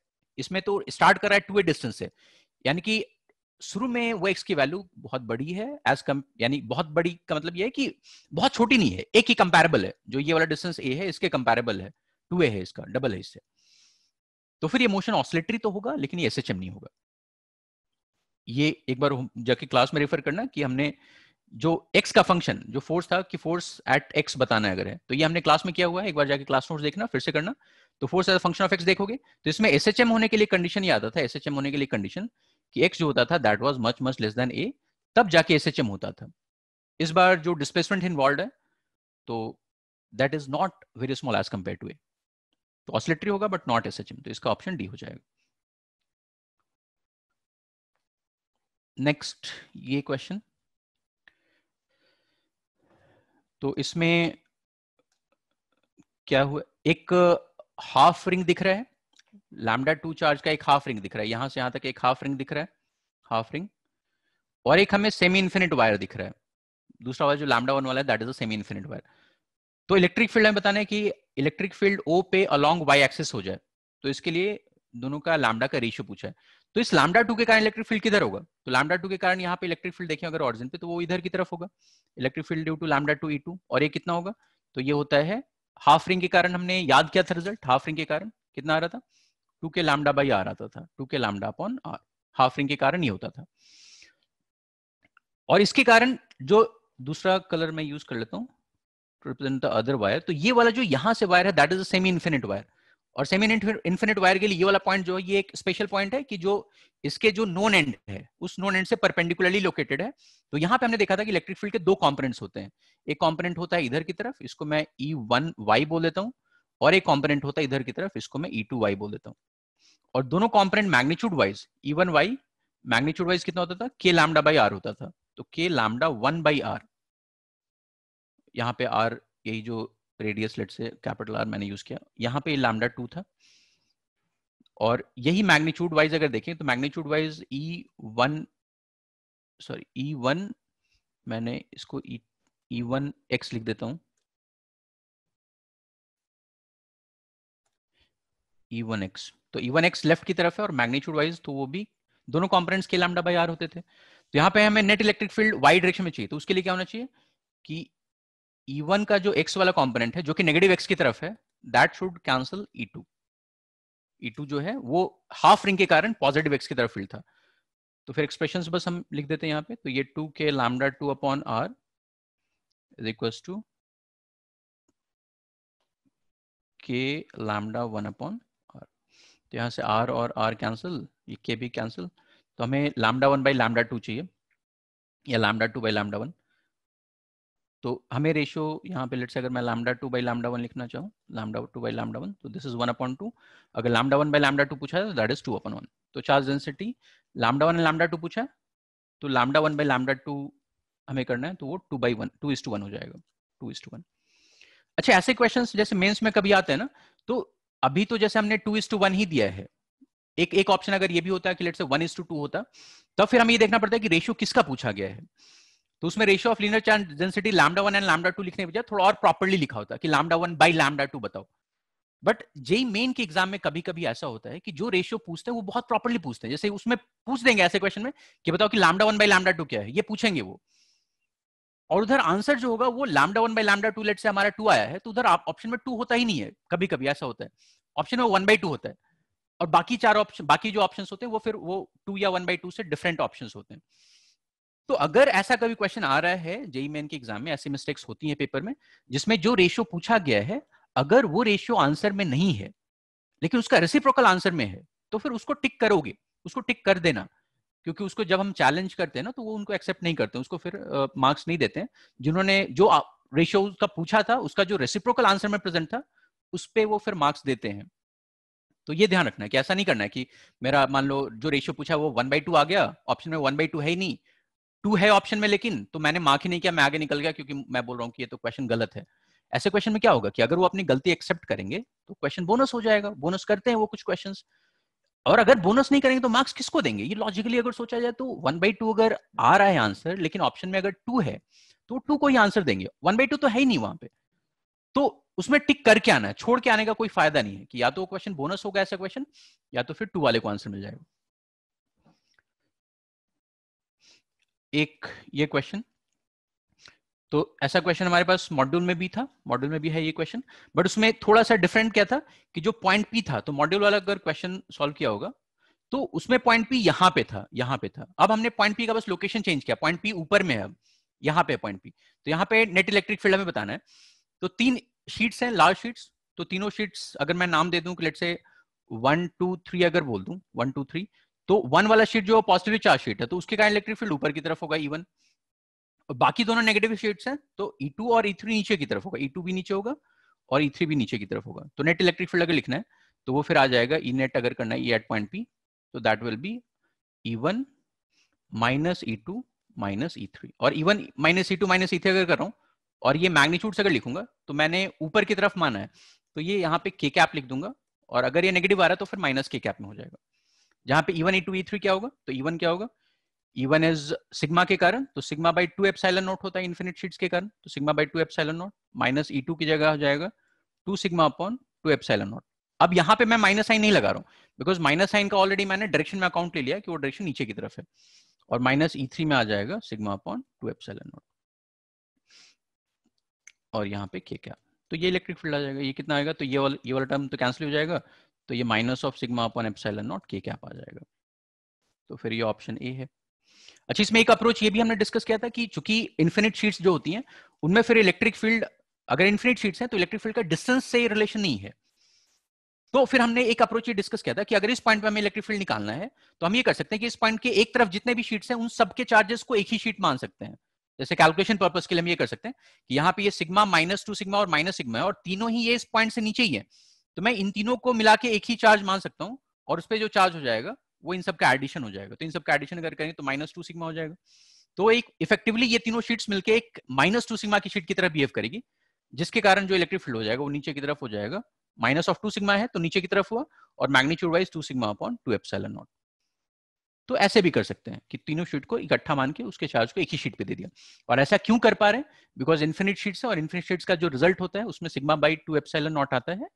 इसमें तो स्टार्ट कर रहा है टू ए डिस्टेंस से यानी कि शुरू में वो एक्स की वैल्यू बहुत बड़ी है एज कम यानी बहुत बड़ी का मतलब ये है कि बहुत छोटी नहीं है एक ही कंपेरेबल है जो ये वाला डिस्टेंस ए है इसके कंपेरेबल है टू ए है इसका डबल है इससे तो फिर ये मोशन ऑसलेटरी तो होगा लेकिन ये एस नहीं होगा ये एक बार जाके क्लास में रेफर करना कि हमने जो एक्स का फंक्शन जो फोर्स था कि फोर्स एट एक्स बताना है अगर है तो ये हमने क्लास में किया हुआ है एक बार जाके क्लास नोट्स देखना फिर से करना तो force as function of x देखोगे तो इसमें एस होने के लिए कंडीशन याद आता था एस होने के लिए कंडीशन कि एक्स जो होता था that was much much less than a तब जाके एस होता था इस बार जो डिस्प्लेसमेंट इन्वॉल्व है तो that is not very small as compare to a तो ऑसिलेटरी होगा बट नॉट एस तो इसका ऑप्शन डी हो जाएगा नेक्स्ट ये क्वेश्चन तो इसमें क्या हुआ एक हाफ रिंग दिख रहा है लैमडा टू चार्ज का एक हाफ रिंग दिख रहा है यहां से यहां तक एक हाफ रिंग दिख रहा है हाफ रिंग और एक हमें सेमी इन्फिनिट वायर दिख रहा है दूसरा वाला जो लैमडा वन वाला है that is semi infinite wire तो इलेक्ट्रिक फील्ड हमें बताना है कि इलेक्ट्रिक फील्ड ओ पे अलॉन्ग वाई एक्सेस हो जाए तो इसके लिए दोनों का लैमडा का रेशियो पूछा है तो इस लैमडा टू के कारण इलेक्ट्रिक फील्ड किधर होगा तो लैमडा टू के कारण यहाँ पे इलेक्ट्रिक फील्ड देखें अगर ऑरिजिन पे तो वो इधर की तरफ होगा electric field due to lambda two E two और ये कितना होगा तो ये होता है हाफ रिंग के कारण हमने याद किया था रिजल्ट हाफ रिंग के कारण कितना आ रहा था two k lambda by are आता था two k lambda upon r half ring के कारण ये होता था और इसके कारण जो दूसरा कलर मैं यूज कर लेता हूँ रिप्रेजेंट द अदर वायर तो ये वाला जो यहां से वायर है that is a semi infinite wire और सेमी इन्फिनिट वायर के लिए ये वाला पॉइंट जो है ये एक स्पेशल पॉइंट है कि जो इसके जो नॉन एंड है उस नॉन एंड से परपेंडिकुलरली लोकेटेड है तो यहाँ पे हमने देखा था कि इलेक्ट्रिक फील्ड के दो कॉम्पोनेंट्स होते हैं एक कॉम्पोनेंट होता है इधर की तरफ इसको मैं ई वन वाई बोल देता हूँ और एक कॉम्पोनेंट होता है इधर की तरफ इसको मैं ई टू वाई बोल देता हूँ और दोनों component magnitude wise E one y magnitude wise कितना होता था के लामडा बाई आर होता था तो के लामडा वन बाई आर यहाँ पे आर यही जो radius let's say capital R मैंने यूज किया यहाँ पे लामडा टू था और यही मैग्नीट्यूड वाइज अगर देखें तो magnitude wise E one sorry E one मैंने इसको ई वन एक्स लिख देता हूं ई वन एक्स तो इवन एक्स लेफ्ट की तरफ है और मैग्नीट्यूड वाइज तो वो भी दोनों कॉम्पोनेट्स के लामडा बाई आर होते थे तो यहाँ पे हमें net electric field y direction में चाहिए तो उसके लिए क्या होना चाहिए कि E1 का जो x वाला कॉम्पोनेंट है जो कि नेगेटिव x की तरफ है that should cancel E2 E2 जो है वो हाफ रिंग के कारण पॉजिटिव x की तरफ फील्ड था तो फिर एक्सप्रेशंस बस हम लिख देते हैं यहां पे तो ये 2 k lambda 2 upon r is equal to k lambda 1 upon तो यहाँ से आर और आर कैंसिल ये के भी कैंसिल तो हमें lambda one by lambda two चाहिए या lambda two by lambda one तो हमें रेशियो यहाँ पे लेट से अगर मैं lambda two by lambda one लिखना चाहूँ lambda two by lambda one तो this is one upon two अगर lambda one by lambda two पूछा है तो that is two upon one तो charge density lambda one lambda two पूछा तो lambda one by lambda to हमें करना है तो वो two by one two is to one हो जाएगा टू इज टू वन अच्छा ऐसे क्वेश्चन जैसे मेन्स में कभी आते हैं ना तो अभी तो जैसे हमने टू इज टू वन ही दिया है एक एक ऑप्शन अगर ये भी होता है कि लेट से वन इज टू टू होता तब तो फिर हमें ये देखना पड़ता है कि रेशियो किसका पूछा गया है तो उसमें ratio of linear charge density lambda one and lambda two लिखने के बजाय थोड़ा और प्रॉपरली लिखा होता है कि lambda one by lambda two बताओ बट जेई मेन के एग्जाम में कभी कभी ऐसा होता है कि जो रेशियो पूछते हैं वो बहुत प्रॉपरली पूछते हैं जैसे उसमें पूछ देंगे ऐसे क्वेश्चन में कि बताओ कि lambda one by lambda two क्या है ये पूछेंगे वो और उधर आंसर जो होगा वो lambda one by lambda two let's say हमारा टू आया है तो उधर ऑप्शन में टू होता ही नहीं है कभी कभी ऐसा होता है ऑप्शन में वन बाई टू होता है और बाकी चार ऑप्शन बाकी जो ऑप्शन होते हैं वो फिर वो टू या वन बाई टू से डिफरेंट ऑप्शन होते हैं तो अगर ऐसा कभी क्वेश्चन आ रहा है जेई मेन के एग्जाम में ऐसी मिस्टेक्स होती है पेपर में जिसमें जो रेशियो पूछा गया है अगर वो रेशियो आंसर में नहीं है लेकिन उसका रेसिप्रोकल आंसर में है तो फिर उसको टिक करोगे उसको टिक कर देना क्योंकि उसको जब हम चैलेंज करते हैं ना तो वो उनको एक्सेप्ट नहीं करते उसको फिर मार्क्स नहीं देते हैं जिन्होंने जो रेशियो का पूछा था उसका जो रेसिप्रोकल आंसर में प्रेजेंट था उस पर वो फिर मार्क्स देते हैं तो ये ध्यान रखना है कि ऐसा नहीं करना है कि मेरा मान लो जो रेशियो पूछा वो वन बाई टू आ गया ऑप्शन में वन बाई टू है ही नहीं टू है ऑप्शन में लेकिन तो मैंने मार्क ही नहीं किया मैं आगे निकल गया क्योंकि मैं बोल रहा हूँ कि ये तो क्वेश्चन गलत है ऐसे क्वेश्चन में क्या होगा कि अगर वो अपनी गलती एक्सेप्ट करेंगे तो क्वेश्चन बोनस हो जाएगा बोनस करते हैं वो कुछ क्वेश्चंस और अगर बोनस नहीं करेंगे तो मार्क्स किसको देंगे ये लॉजिकली अगर सोचा जाए तो वन बाई टू अगर आ रहा है आंसर लेकिन ऑप्शन में अगर टू है तो टू को ही आंसर देंगे वन बाई टू तो है ही नहीं वहां पे तो उसमें टिक करके आना है छोड़ के आने का कोई फायदा नहीं है कि या तो क्वेश्चन बोनस होगा ऐसा क्वेश्चन या तो फिर टू वाले को आंसर मिल जाएगा एक ये क्वेश्चन तो ऐसा क्वेश्चन हमारे पास मॉड्यूल में भी था मॉड्यूल में भी है ये क्वेश्चन बट उसमें थोड़ा सा डिफरेंट क्या था कि जो पॉइंट पी था तो मॉड्यूल वाला अगर क्वेश्चन सॉल्व किया होगा तो उसमें पॉइंट पी यहाँ पे था यहाँ पे था अब हमने पॉइंट पी का बस लोकेशन चेंज किया पॉइंट पी ऊपर में है अब यहाँ पे पॉइंट पी तो यहाँ पे नेट इलेक्ट्रिक फील्ड हमें बताना है तो तीन शीट्स हैं लार्ज शीट्स तो तीनों शीट्स अगर मैं नाम दे दूं लेट से वन टू थ्री अगर बोल दूं वन टू थ्री तो वन वाला शीट जो पॉजिटिव चार्ज शीट है तो उसके कारण इलेक्ट्रिक फील्ड ऊपर की तरफ होगा इवन e बाकी दोनों नेगेटिव शेड्स हैं तो E2 और E3 नीचे की तरफ होगा E2 भी नीचे होगा और E3 भी नीचे की तरफ होगा तो नेट इलेक्ट्रिक फील्ड अगर लिखना है तो वो फिर आ जाएगा ई e नेट अगर करना है ई एट पॉइंट पी तो that will be E one minus E two minus E three और E one minus E two minus E three अगर कर रहा हूँ और ये मैग्नीट्यूड अगर लिखूंगा तो मैंने ऊपर की तरफ माना है तो ये यहाँ पे के कैप लिख दूंगा और अगर ये नेगेटिव आ रहा है तो फिर माइनस के कैप में हो जाएगा जहां पे E one E two E three क्या होगा तो ई e वन क्या होगा इवन एज सिग्मा के कारण तो sigma by two epsilon naught होता है इन्फिनिट शीट्स के कारण तो sigma by two epsilon naught minus E two की जगह हो जाएगा two sigma upon two epsilon naught अब यहाँ पे मैं माइनस साइन नहीं लगा रहा हूँ बिकॉज माइनस साइन का ऑलरेडी मैंने डायरेक्शन में अकाउंट ले लिया कि वो डायरेक्शन नीचे की तरफ है और माइनस ई थ्री में आ जाएगा sigma upon two epsilon naught और यहाँ पे के क्या तो ये इलेक्ट्रिक फील्ड आ जाएगा ये कितना आएगा तो ये वाल, ये वाला टर्म तो कैंसिल हो जाएगा तो ये minus of sigma upon epsilon naught के क्या आ जाएगा तो फिर ये ऑप्शन ए है अच्छा इसमें एक अप्रोच ये भी हमने डिस्कस किया था कि चूंकि इन्फिनिट शीट्स जो होती हैं उनमें फिर इलेक्ट्रिक फील्ड अगर इन्फिनिट शीट्स हैं तो इलेक्ट्रिक फील्ड का डिस्टेंस से रिलेशन नहीं है तो फिर हमने एक अप्रोच ये डिस्कस किया था कि अगर इस पॉइंट पर हमें इलेक्ट्रिक फील्ड निकालना है तो हम ये कर सकते हैं कि इस पॉइंट के एक तरफ जितने भी शीट्स हैं उन सबके चार्जेस को एक ही शीट मान सकते हैं जैसे कैलकुलेशन पर्पज के लिए हम ये कर सकते हैं कि यहाँ पे ये सिग्मा माइनस टू सिग्मा और माइनस सिग्मा है और तीनों ही ये इस पॉइंट से नीचे ही है तो मैं इन तीनों को मिला के एक ही चार्ज मान सकता हूँ और उस पर जो चार्ज हो जाएगा वो इन सबका एडिशन हो जाएगा तो इन सबका एडिशन अगर करेंगे तो माइनस टू सिग्मा हो जाएगा तो एक इफेक्टिवली ये तीनों शीट्स मिलकर एक माइनस टू सिग्मा की शीट की तरह बिहेव करेगी जिसके कारण जो इलेक्ट्रिक फील्ड हो जाएगा वो नीचे की तरफ हो जाएगा माइनस ऑफ टू सिग्मा है तो नीचे की तरफ हुआ और magnitude wise two sigma upon two epsilon naught तो ऐसे भी कर सकते हैं कि तीनों शीट को इकट्ठा मान के उसके चार्ज को एक ही शीट पे दे दिया और ऐसा क्यों कर पा रहे हैं बिकॉज इन्फिनिट शीट्स है और इन्फिनिट शीट्स का जो रिजल्ट होता है उसमें sigma by two epsilon naught आता है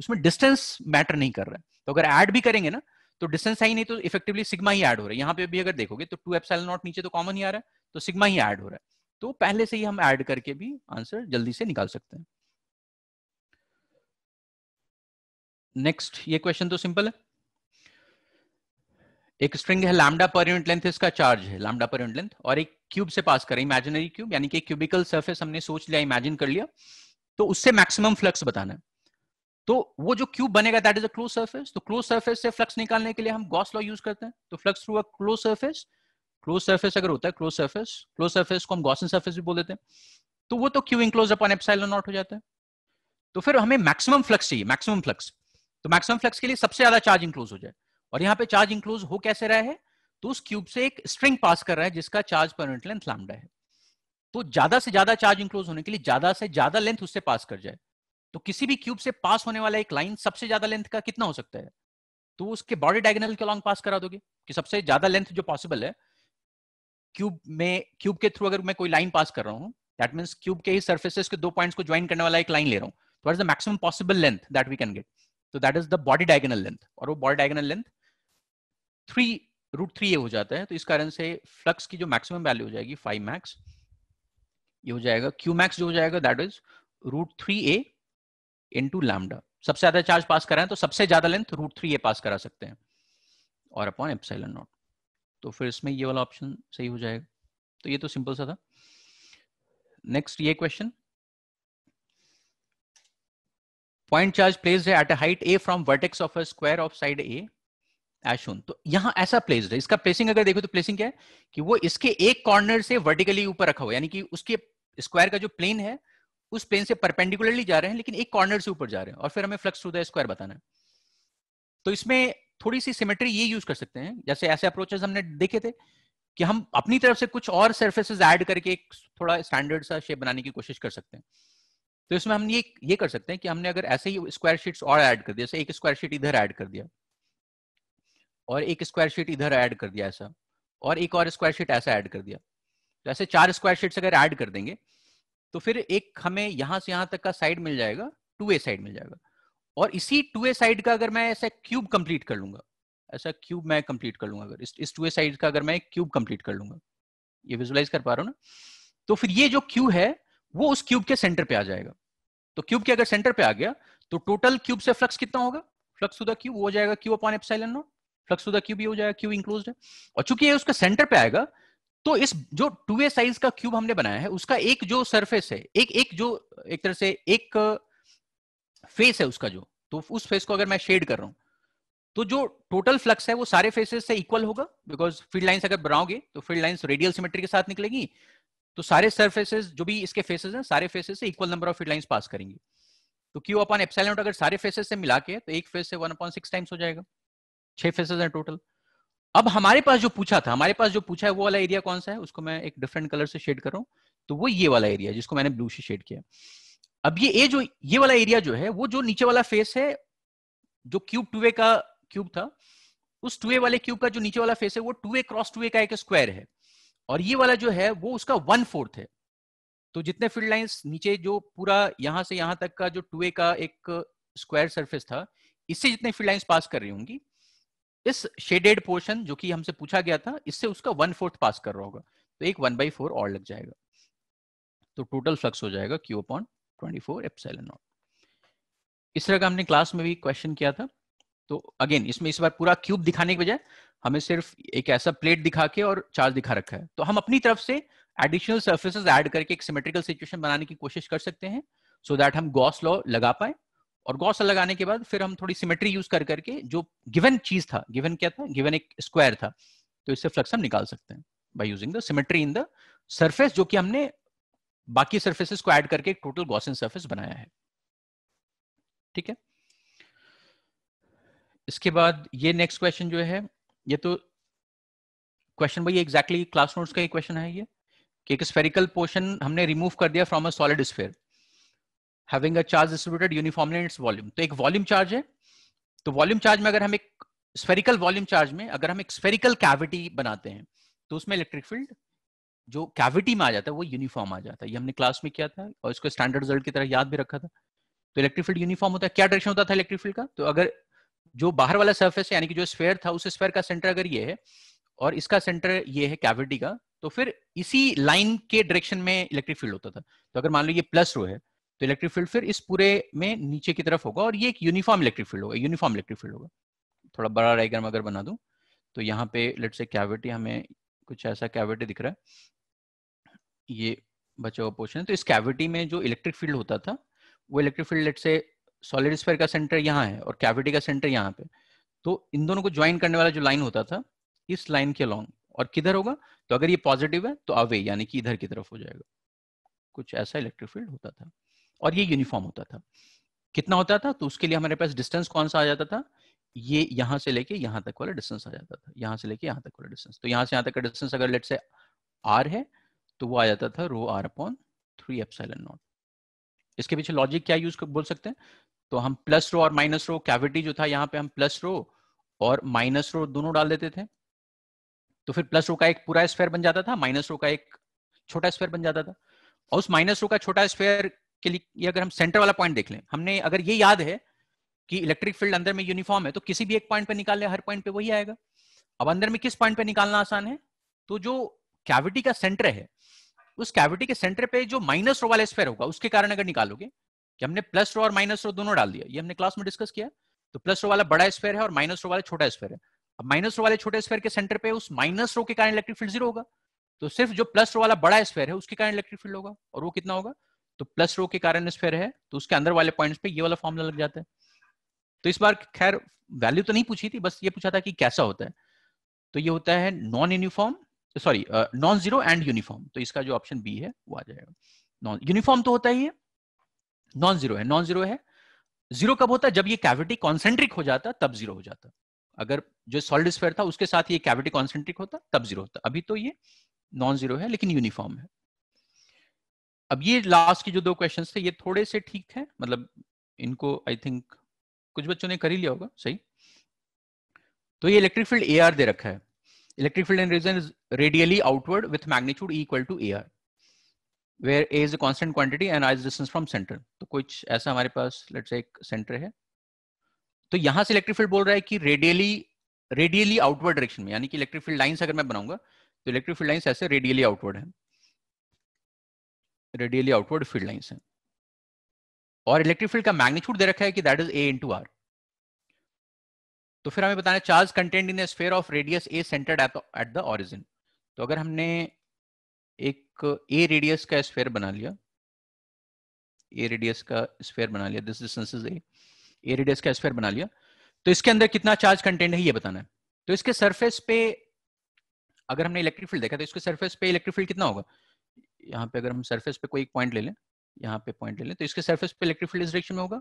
उसमें डिस्टेंस मैटर नहीं कर रहा है तो अगर एड भी करेंगे ना तो डिस्टेंस है ही नहीं तो इफेक्टिवली सिग्मा ही ऐड हो रहा है यहाँ पे भी अगर देखोगे तो टू एप्सल नॉट नीचे तो कॉमन ही आ रहा है तो सिग्मा ही ऐड हो रहा है तो पहले से ही हम ऐड करके भी आंसर जल्दी से निकाल सकते हैं नेक्स्ट ये क्वेश्चन तो सिंपल है एक स्ट्रिंग है लैमडा पर यूनिट लेंथ इसका चार्ज है लैमडा पर यूनिट लेंथ और एक क्यूब से पास करें इमेजिनरी क्यूब यानी कि क्यूबिकल सरफेस हमने सोच लिया इमेजिन कर लिया तो उससे मैक्सिमम फ्लक्स बताना है तो वो जो क्यूब बनेगा that is a close surface तो क्लोज सर्फेस से फ्लक्स निकालने के लिए हम गॉस लॉ यूज करते हैं तो flux through a close surface close surface अगर होता है क्लोज सर्फेस क्लोज सर्फेस को हम गॉसन सर्फेस भी बोल देते हैं तो वो तो q enclose upon epsilon naught हो जाता है तो फिर हमें मैक्सिमम फ्लक्स चाहिए मैक्सिमम फ्लक्स तो मैक्सिमम फ्लक्स के लिए सबसे ज्यादा चार्ज इंक्लोज हो जाए और यहाँ पे चार्ज इंक्लोज हो कैसे रहा है तो उस क्यूब से एक स्ट्रिंग पास कर रहा है जिसका चार्ज परमानेंट लेंथ लैम्डा है तो ज्यादा से ज्यादा चार्ज इंक्लोज होने के लिए ज्यादा से ज्यादा लेंथ उससे पास कर जाए तो किसी भी क्यूब से पास होने वाला एक लाइन सबसे ज्यादा लेंथ का कितना हो सकता है तो उसके बॉडी डायगोनल के अलॉन्ग पास करा दोगे कि सबसे ज्यादा लेंथ जो पॉसिबल है क्यूब में क्यूब के थ्रू अगर मैं कोई लाइन पास कर रहा हूँ दैट मीन्स क्यूब के ही सर्फेसेस के दो पॉइंट्स को ज्वाइन करने वाला एक लाइन ले रहा हूँ तो what is the maximum possible length that we can get तो that is the body diagonal length और वो body diagonal length three root three ये हो जाता है तो इस कारण से फ्लक्स की जो मैक्सिमम वैल्यू हो जाएगी फाइव मैक्स ये हो जाएगा क्यू मैक्स जो हो जाएगा that is root three a into lambda सबसे ज्यादा चार्ज पास कराएं तो सबसे ज्यादा लेंथ रूट थ्री ये पास करा सकते हैं और अपॉन एप्साइलन नॉट तो फिर इसमें ये वाला ऑप्शन सही हो जाएगा तो ये तो सिंपल सा था नेक्स्ट ये क्वेश्चन पॉइंट चार्ज प्लेस्ड है at a height a from vertex of a square of side a as shown तो यहां ऐसा प्लेस्ड है इसका प्लेसिंग अगर देखो तो प्लेसिंग क्या है कि वो इसके एक कॉर्नर से वर्टिकली ऊपर रखा हुआ यानी कि उसके स्क्वायर का जो प्लेन है उस प्लेन से परपेंडिकुलरली जा रहे हैं लेकिन एक कॉर्नर से ऊपर जा रहे हैं और फिर हमें फ्लक्स टू द स्क्वायर बताना है तो इसमें थोड़ी सी सिमेट्री ये यूज कर सकते हैं जैसे ऐसे अप्रोचेस हमने देखे थे कि हम अपनी तरफ से कुछ और सर्फेसेज एड करके एक थोड़ा स्टैंडर्ड सा शेप बनाने की कोशिश कर सकते हैं तो इसमें हम ये ये कर सकते हैं कि हमने अगर ऐसे ही स्क्वायर शीट्स और ऐड कर दिया जैसे एक स्क्वायर शीट इधर ऐड कर दिया और एक स्क्वायर शीट इधर ऐड कर दिया ऐसा और एक और स्क्वायर शीट ऐसा ऐड कर दिया तो ऐसे चार स्क्वायर शीट्स अगर ऐड कर देंगे तो फिर एक हमें यहां से यहां तक का साइड मिल जाएगा टू ए साइड मिल जाएगा और इसी टू ए साइड का अगर मैं ऐसा क्यूब कंप्लीट कर लूंगा ऐसा क्यूब मैं कंप्लीट कर लूंगा अगर इस टू ए साइड का अगर मैं क्यूब कंप्लीट कर लूंगा ये विजुअलाइज कर पा रहा हूं ना तो फिर ये जो क्यू है वो उस क्यूब के सेंटर पे आ जाएगा तो क्यूब के अगर सेंटर पे आ गया तो टोटल क्यूब से फ्लक्स कितना होगा फ्लक्स टू द क्यूब हो जाएगा q upon epsilon naught flux to the cube ये हो जाएगा क्यूब इंक्लोज्ड है और चूंकि ये उसका सेंटर पे आएगा तो इस जो टू ए साइज का क्यूब हमने बनाया है उसका एक जो सरफेस है एक एक जो एक तरह से एक फेस है उसका जो तो उस फेस को अगर मैं शेड कर रहा हूं तो जो टोटल फ्लक्स है वो सारे फेसेस से इक्वल होगा बिकॉज फील्ड लाइंस अगर बनाओगे तो फील्ड लाइंस रेडियल सिमेट्री के साथ निकलेगी तो सारे सरफेसेस जो भी इसके फेसेस हैं सारे फेसेस से equal number of field lines pass करेंगे तो क्यू अपॉन एप्सिलॉन अगर सारे फेसेस से मिला के तो एक फेस से वन अपॉन सिक्स टाइम्स हो जाएगा छह फेसेस हैं टोटल अब हमारे पास जो पूछा था हमारे पास जो पूछा है वो वाला एरिया कौन सा है उसको मैं एक डिफरेंट कलर से शेड कर रहा हूँ तो वो ये वाला एरिया जिसको मैंने ब्लू से शेड किया अब ये ए जो ये वाला एरिया जो है वो जो नीचे वाला फेस है जो क्यूब टू का क्यूब था उस टू वाले क्यूब का जो नीचे वाला फेस है वो टू क्रॉस टू का एक स्क्वायर है और ये वाला जो है वो उसका वन फोर्थ है तो जितने फील्ड लाइंस नीचे जो पूरा यहां से यहां तक का जो टू का एक स्क्वायर सरफेस था इससे जितने फील्ड लाइंस पास कर रही होंगी इस शेडेड पोर्शन जो कि हमसे पूछा गया था इससे उसका वन फोर्थ पास कर रहा होगा तो एक वन बाई फोर और लग जाएगा तो टोटल फ्लक्स हो जाएगा क्यू अपॉन ट्वेंटी फोर इस तरह का हमने क्लास में भी क्वेश्चन किया था तो अगेन इसमें इस बार पूरा क्यूब दिखाने के बजाय हमें सिर्फ एक ऐसा प्लेट दिखा के और चार्ज दिखा रखा है तो हम अपनी तरफ से एडिशनल सर्फेसेज ऐड करके एक सिमेट्रिकल सिचुएशन बनाने की कोशिश कर सकते हैं सो so दैट हम गॉस लॉ लगा पाए और गौस लगाने के बाद फिर हम थोड़ी सिमेट्री यूज कर करके जो गिवन चीज था गिवन क्या था गिवन एक स्क्वायर था तो इससे फ्लक्स हम निकाल सकते हैं by using the symmetry in the surface जो कि हमने बाकी सर्फेसिस को एड करके एक टोटल इन सर्फेस बनाया है ठीक है इसके बाद ये नेक्स्ट क्वेश्चन जो है ये तो क्वेश्चन भाई एग्जैक्टली क्लास नोट्स का ही क्वेश्चन है ये कि एक स्फेरिकल पोर्शन हमने रिमूव कर दिया from a solid sphere having a charge distributed uniformly in its volume तो एक वॉल्यूम चार्ज है तो वॉल्यूम चार्ज में अगर हम एक स्फेरिकल वॉल्यूम चार्ज में अगर हम एक स्फेरिकल कैविटी बनाते हैं तो उसमें इलेक्ट्रिक फील्ड जो कैविटी में आ जाता है वो यूनिफॉर्म आ जाता है ये हमने क्लास में किया था और इसको स्टैंडर्ड रिजल्ट की तरह याद भी रखा था तो इलेक्ट्रिक फील्ड यूनिफॉर्म होता है क्या डायरेक्शन होता था इलेक्ट्रिक फील्ड का तो अगर जो बाहर वाला सर्फेस यानी कि जो स्फेयर था उस स्फेयर का सेंटर अगर ये है और इसका सेंटर ये है कैविटी का तो फिर इसी लाइन के डायरेक्शन में इलेक्ट्रिक फील्ड होता था तो अगर मान लो ये प्लस रो है तो इलेक्ट्रिक फील्ड फिर इस पूरे में नीचे की तरफ होगा और ये एक यूनिफॉर्म इलेक्ट्रिक फील्ड होगा यूनिफॉर्म इलेक्ट्रिक फील्ड होगा थोड़ा बड़ा डायग्राम अगर बना दूं तो यहाँ पे लेट से कैविटी हमें कुछ ऐसा कैविटी दिख रहा है ये बचा हुआ पोर्शन है तो इस कैविटी में जो इलेक्ट्रिक फील्ड होता था वो electric field let's say solid sphere का सेंटर यहाँ है और कैविटी का सेंटर यहाँ पे तो इन दोनों को ज्वाइन करने वाला जो लाइन होता था इस लाइन के अलॉन्ग और किधर होगा तो अगर ये पॉजिटिव है तो अवे यानी कि इधर की तरफ हो जाएगा कुछ ऐसा इलेक्ट्रिक फील्ड होता था और ये यूनिफॉर्म होता था कितना होता था तो उसके लिए हमारे पास डिस्टेंस कौन सा आ जाता था ये यहां से लेके यहाँ तक वाला डिस्टेंस आ जाता था यहाँ से लेके यहाँ तक वाला डिस्टेंस तो यहाँ से यहाँ तक का डिस्टेंस अगर लेट से आर है तो वो आ जाता था rho r upon three epsilon naught इसके पीछे लॉजिक क्या यूज बोल सकते हैं तो हम प्लस रो और माइनस रो कैविटी जो था यहाँ पे हम प्लस रो और माइनस रो दोनों डाल देते थे तो फिर प्लस रो का एक पूरा स्फेयर बन जाता था माइनस रो का एक छोटा स्फेयर बन जाता था और उस माइनस रो का छोटा स्फेयर के लिए ये अगर हम सेंटर वाला पॉइंट देख लें हमने अगर ये याद है कि इलेक्ट्रिक फील्ड अंदर में यूनिफॉर्म है तो किसी भी एक पॉइंट पे निकाल ले हर पॉइंट पे वही आएगा अब अंदर में किस पॉइंट पे निकालना आसान है तो जो कैविटी का सेंटर है उस कैविटी के सेंटर पे जो माइनस रो वाला स्पेयर होगा उसके कारण अगर निकालोगे कि हमने प्लस रो और माइनस रो दोनों डाल दिया ये हमने क्लास में डिस्कस किया तो प्लस रो वाला बड़ा स्पेयर है और माइनस रो वाला छोटा स्पेयर है अब माइनस रो वाले छोटे स्पेयर के सेंटर पे उस माइनस रो के कारण इलेक्ट्रिक फील्ड जीरो होगा तो सिर्फ जो प्लस रो वाला बड़ा स्पेयर है उसके कारण इलेक्ट्रिक फील्ड होगा और वो कितना होगा तो प्लस रो के कारण स्पेयर है तो उसके अंदर वाले पॉइंट्स पे ये वाला फॉर्मूला लग जाता है तो इस बार खैर वैल्यू तो नहीं पूछी थी बस ये पूछा था कि कैसा होता है तो ये होता है non uniform sorry non zero and uniform तो इसका जो ऑप्शन बी है वो आ जाएगा नॉन यूनिफॉर्म तो होता ही है नॉन जीरो है नॉन जीरो है जीरो कब होता है जब ये कैविटी कॉन्सेंट्रिक हो जाता तब जीरो हो जाता अगर जो सॉलिड स्फेयर था उसके साथ ये कैविटी कॉन्सेंट्रिक होता तब जीरो होता अभी तो ये नॉन जीरो है लेकिन यूनिफॉर्म है अब ये लास्ट के जो दो क्वेश्चंस थे ये थोड़े से ठीक थे मतलब इनको आई थिंक कुछ बच्चों ने कर ही लिया होगा सही तो ये इलेक्ट्रिक फील्ड ए दे रखा है electric field in region is radially outward with magnitude e equal to ar where a is a constant quantity and r is distance from center तो कुछ ऐसा हमारे पास let's say एक center है तो यहां से electric field बोल रहा है कि radially radially outward direction में यानी कि electric field lines अगर मैं बनाऊंगा तो electric field lines ऐसे radially outward है रेडियली आउटवर्ड फील्ड लाइन है और इलेक्ट्रिक फील्ड का मैग्नीट्यूड दे रखा है कि that is A into R तो फिर हमें बताना charge content in sphere of radius A centred at the origin तो अगर हमने एक ए रेडियस का स्फेयर बना लिया ए रेडियस का स्फेयर बना लिया this distance is A A radius का स्फेयर बना लिया तो इसके अंदर कितना चार्ज कंटेंट है ये बताना है तो इसके सरफेस पे अगर हमने इलेक्ट्रिक फील्ड देखा तो इसके सरफेस पे इलेक्ट्रिक फील्ड कितना होगा यहाँ पे अगर हम सरफेस पे कोई एक पॉइंट ले लें यहाँ पे पॉइंट ले लें तो इसके सरफेस पे इलेक्ट्रिक फील्ड इस डायरेक्शन में होगा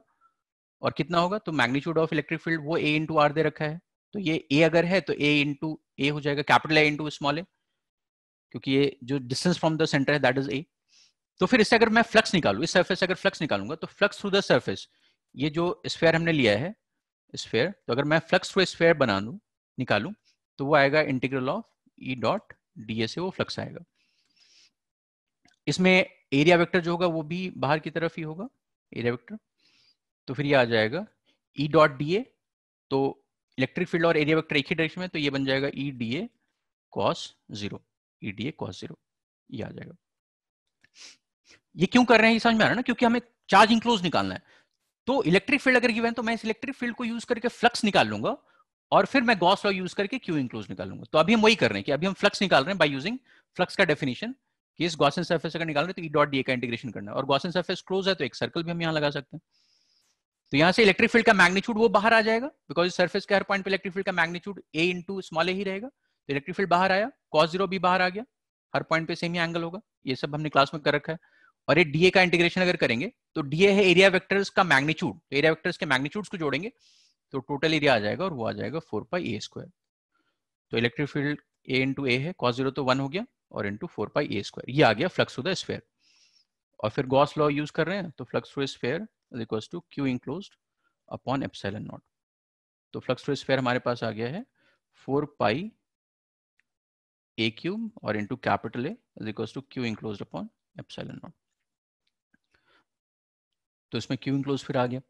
और कितना होगा तो मैग्नीट्यूड ऑफ इलेक्ट्रिक फील्ड वो ए इंटू आर दे रखा है तो ये ए अगर है तो ए इंटू ए हो जाएगा capital A into small A क्योंकि ये जो डिस्टेंस फ्रॉम द सेंटर है दैट इज ए तो फिर इससे अगर मैं फ्लक्स निकालू इस सर्फेस अगर फ्लक्स निकालूंगा तो फ्लक्स थ्रू द सर्फेस ये जो स्फेयर हमने लिया है स्फेयर तो अगर मैं फ्लक्स थ्रू स्फेयर बना लू निकालू तो वो आएगा integral of E dot D S A वो फ्लक्स आएगा इसमें एरिया वेक्टर जो होगा वो भी बाहर की तरफ ही होगा एरिया वेक्टर तो फिर ये आ जाएगा ई डॉट डी ए तो इलेक्ट्रिक फील्ड और एरिया वेक्टर एक ही डायरेक्शन में तो ये बन जाएगा E D A cos zero E D A cos zero आ जाएगा ये क्यों कर रहे हैं ये समझ में आ रहा है ना क्योंकि हमें चार्ज इंक्लोज निकालना है तो इलेक्ट्रिक फील्ड अगर गिवन तो मैं इस इलेक्ट्रिक फील्ड को यूज करके फ्लक्स निकाल लूंगा और फिर मैं गॉस लॉ यूज करके क्यू इंक्लोज निकाल लूंगा तो अभी हम वही कर रहे हैं कि अभी हम फ्लक्स निकाल रहे हैं बाय यूजिंग फ्लक्स का डेफिनेशन कि इस गॉसन सर्फेस अगर निकाल रहे तो ई डॉट डी का इंटीग्रेशन करना है और गॉसन सर्फेस क्लोज है तो एक सर्कल भी हम यहाँ लगा सकते हैं तो यहाँ से इलेक्ट्रिक फील्ड का मैग्नीट्यूड वो बाहर आ जाएगा बिकॉज सर्फेस के हर पॉइंट पर इलेक्ट्रिक फील्ड का मैग्नीट्यूड ए इंटू स्मॉल ही रहेगा तो इलेक्ट्रिक फील्ड बाहर आया कॉस जीरो भी बाहर आ गया हर पॉइंट पे सेम ही एंगल होगा ये सब हमने क्लास में कर रखा है और ये डीए का इंटीग्रेशन अगर करेंगे तो डीए है एरिया वेक्टर्स का मैग्नीट्यूड तो एरिया वेक्टर्स के मैग्नीट्यूड्स को जोड़ेंगे तो टोटल एरिया आ जाएगा और वो आ जाएगा फोर पाई ए स्क्वायर तो electric field A into A है कॉस जीरो तो वन हो गया और into four pi A square ये आ गया फ्लक्स टू द स्फेयर और फिर गॉस लॉ यूज कर रहे हैं तो flux to sphere is equal to Q enclose upon epsilon naught तो फ्लक्स टू स्फेयर हमारे पास आ गया है फोर पाई ए क्यूब और into capital A is equal to Q enclose upon epsilon naught तो इसमें क्यू इंक्लोज फिर आ गया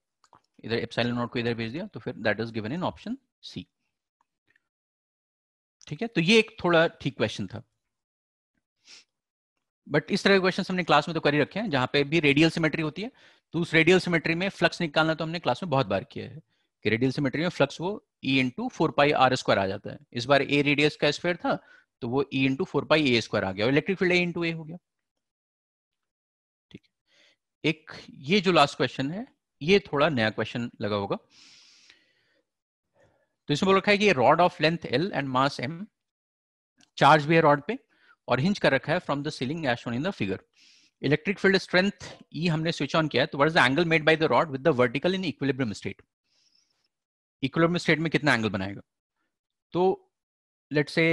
इधर एप्सिलन नॉट को इधर भेज दिया तो फिर that is given in option C ठीक है तो ये एक थोड़ा ठीक क्वेश्चन था बट इस तरह के क्वेश्चन हमने क्लास में तो कर ही रखे हैं जहां पे भी रेडियल सिमेट्री होती है तो उस रेडियल सिमेट्री में फ्लक्स निकालना तो हमने क्लास में बहुत बार किया है कि रेडियल सिमेट्री में फ्लक्स वो E into four pi R square आ जाता है इस बार ए रेडियस का स्क्वायर था तो वो E into four pi A square आ गया और electric field A into A हो गया ठीक एक ये जो लास्ट क्वेश्चन है ये थोड़ा नया क्वेश्चन लगा होगा तो इसमें बोल रखा है कि rod of length L and mass M charge भी है रॉड पे और हिंज कर रखा है from the ceiling as shown in the figure electric field strength E हमने स्विच ऑन किया है तो what is the angle made by the rod with the vertical in equilibrium state equilibrium state में कितना angle बनाएगा तो late से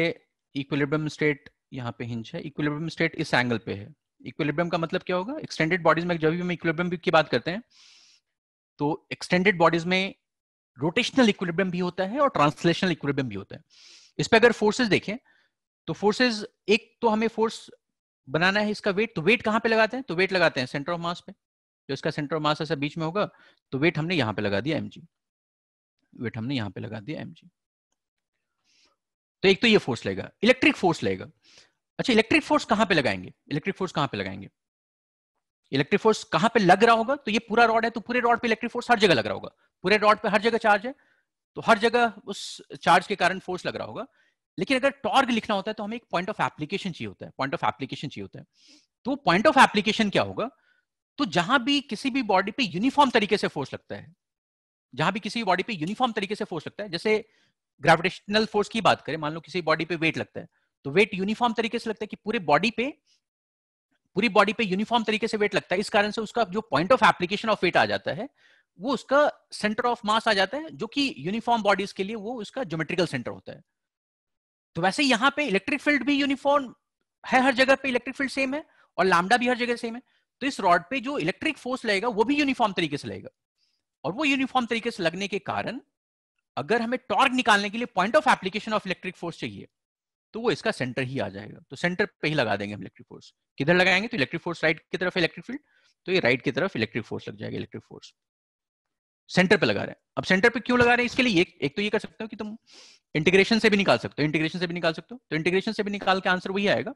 equilibrium state यहाँ पे हिंज है इक्विलिब्रियम स्टेट इस एंगल पे है इक्विलिब्रियम का मतलब क्या होगा एक्सटेंडेड बॉडीज में जब भी हम इक्विलिब्रियम की बात करते हैं तो एक्सटेंडेड बॉडीज में रोटेशनल इक्विलिब्रियम भी होता है और ट्रांसलेशनल इक्विलिब्रियम भी होता है इस पर अगर फोर्सेस देखें तो फोर्सेज एक तो हमें फोर्स बनाना है इसका वेट तो वेट कहाँ पे लगाते हैं तो वेट लगाते हैं सेंटर ऑफ मास पे जो इसका सेंटर ऑफ मास ऐसा बीच में होगा तो वेट हमने यहाँ पे लगा दिया एम वेट हमने यहाँ पे लगा दिया एम तो एक तो ये फोर्स लेगा इलेक्ट्रिक फोर्स लेगा अच्छा इलेक्ट्रिक फोर्स कहाँ पे लगाएंगे इलेक्ट्रिक फोर्स कहाँ पे लगाएंगे इलेक्ट्रिक फोर्स कहां पे लग रहा होगा तो ये पूरा रॉड है तो पूरे रॉड पे इलेक्ट्रिक फोर्स हर जगह लग रहा होगा पूरे रॉड पे हर जगह चार्ज है तो हर जगह उस चार्ज के कारण फोर्स लग रहा होगा लेकिन अगर टॉर्ग लिखना होता है तो हमें एक पॉइंट ऑफ एप्लीकेशन चाहिए होता है पॉइंट ऑफ एप्लीकेशन चाहिए होता है तो पॉइंट ऑफ एप्लीकेशन क्या होगा तो जहां भी किसी भी बॉडी पे यूनिफॉर्म तरीके से फोर्स लगता है जहां भी किसी बॉडी पे यूनिफॉर्म तरीके से फोर्स लगता है जैसे ग्रेविटेशनल फोर्स की बात करें मान लो किसी बॉडी पे वेट लगता है तो वेट यूनिफॉर्म तरीके से लगता है कि पूरे बॉडी पे पूरी बॉडी पे यूनिफॉर्म तरीके से वेट लगता है इस कारण से उसका जो point of application of weight आ जाता है वो उसका सेंटर ऑफ मास आ जाता है जो कि यूनिफॉर्म बॉडीज के लिए वो उसका ज्योमेट्रिकल सेंटर होता है तो वैसे यहाँ पे इलेक्ट्रिक फील्ड भी यूनिफॉर्म है हर जगह पे इलेक्ट्रिक फील्ड सेम है और लामडा भी हर जगह सेम है तो इस रॉड पे जो इलेक्ट्रिक फोर्स लगेगा वो भी यूनिफॉर्म तरीके से लगेगा और वो यूनिफॉर्म तरीके से लगने के कारण अगर हमें टॉर्क निकालने के लिए point of application of electric force चाहिए तो वो इसका सेंटर ही आ जाएगा तो सेंटर पे ही लगा देंगे हम इलेक्ट्रिक फोर्स किधर लगाएंगे तो इलेक्ट्रिक फोर्स राइट की तरफ इलेक्ट्रिक फील्ड तो ये राइट की तरफ इलेक्ट्रिक फोर्स लग जाएगा इलेक्ट्रिक फोर्स सेंटर पे लगा रहे हैं अब सेंटर पे क्यों लगा रहे हैं इसके लिए एक, एक तो ये कर सकते हो कि तुम इंटीग्रेशन से भी निकाल सकते हो इंटीग्रेशन से भी निकाल सकते हो तो इंटीग्रेशन से भी निकाल के आंसर वही आएगा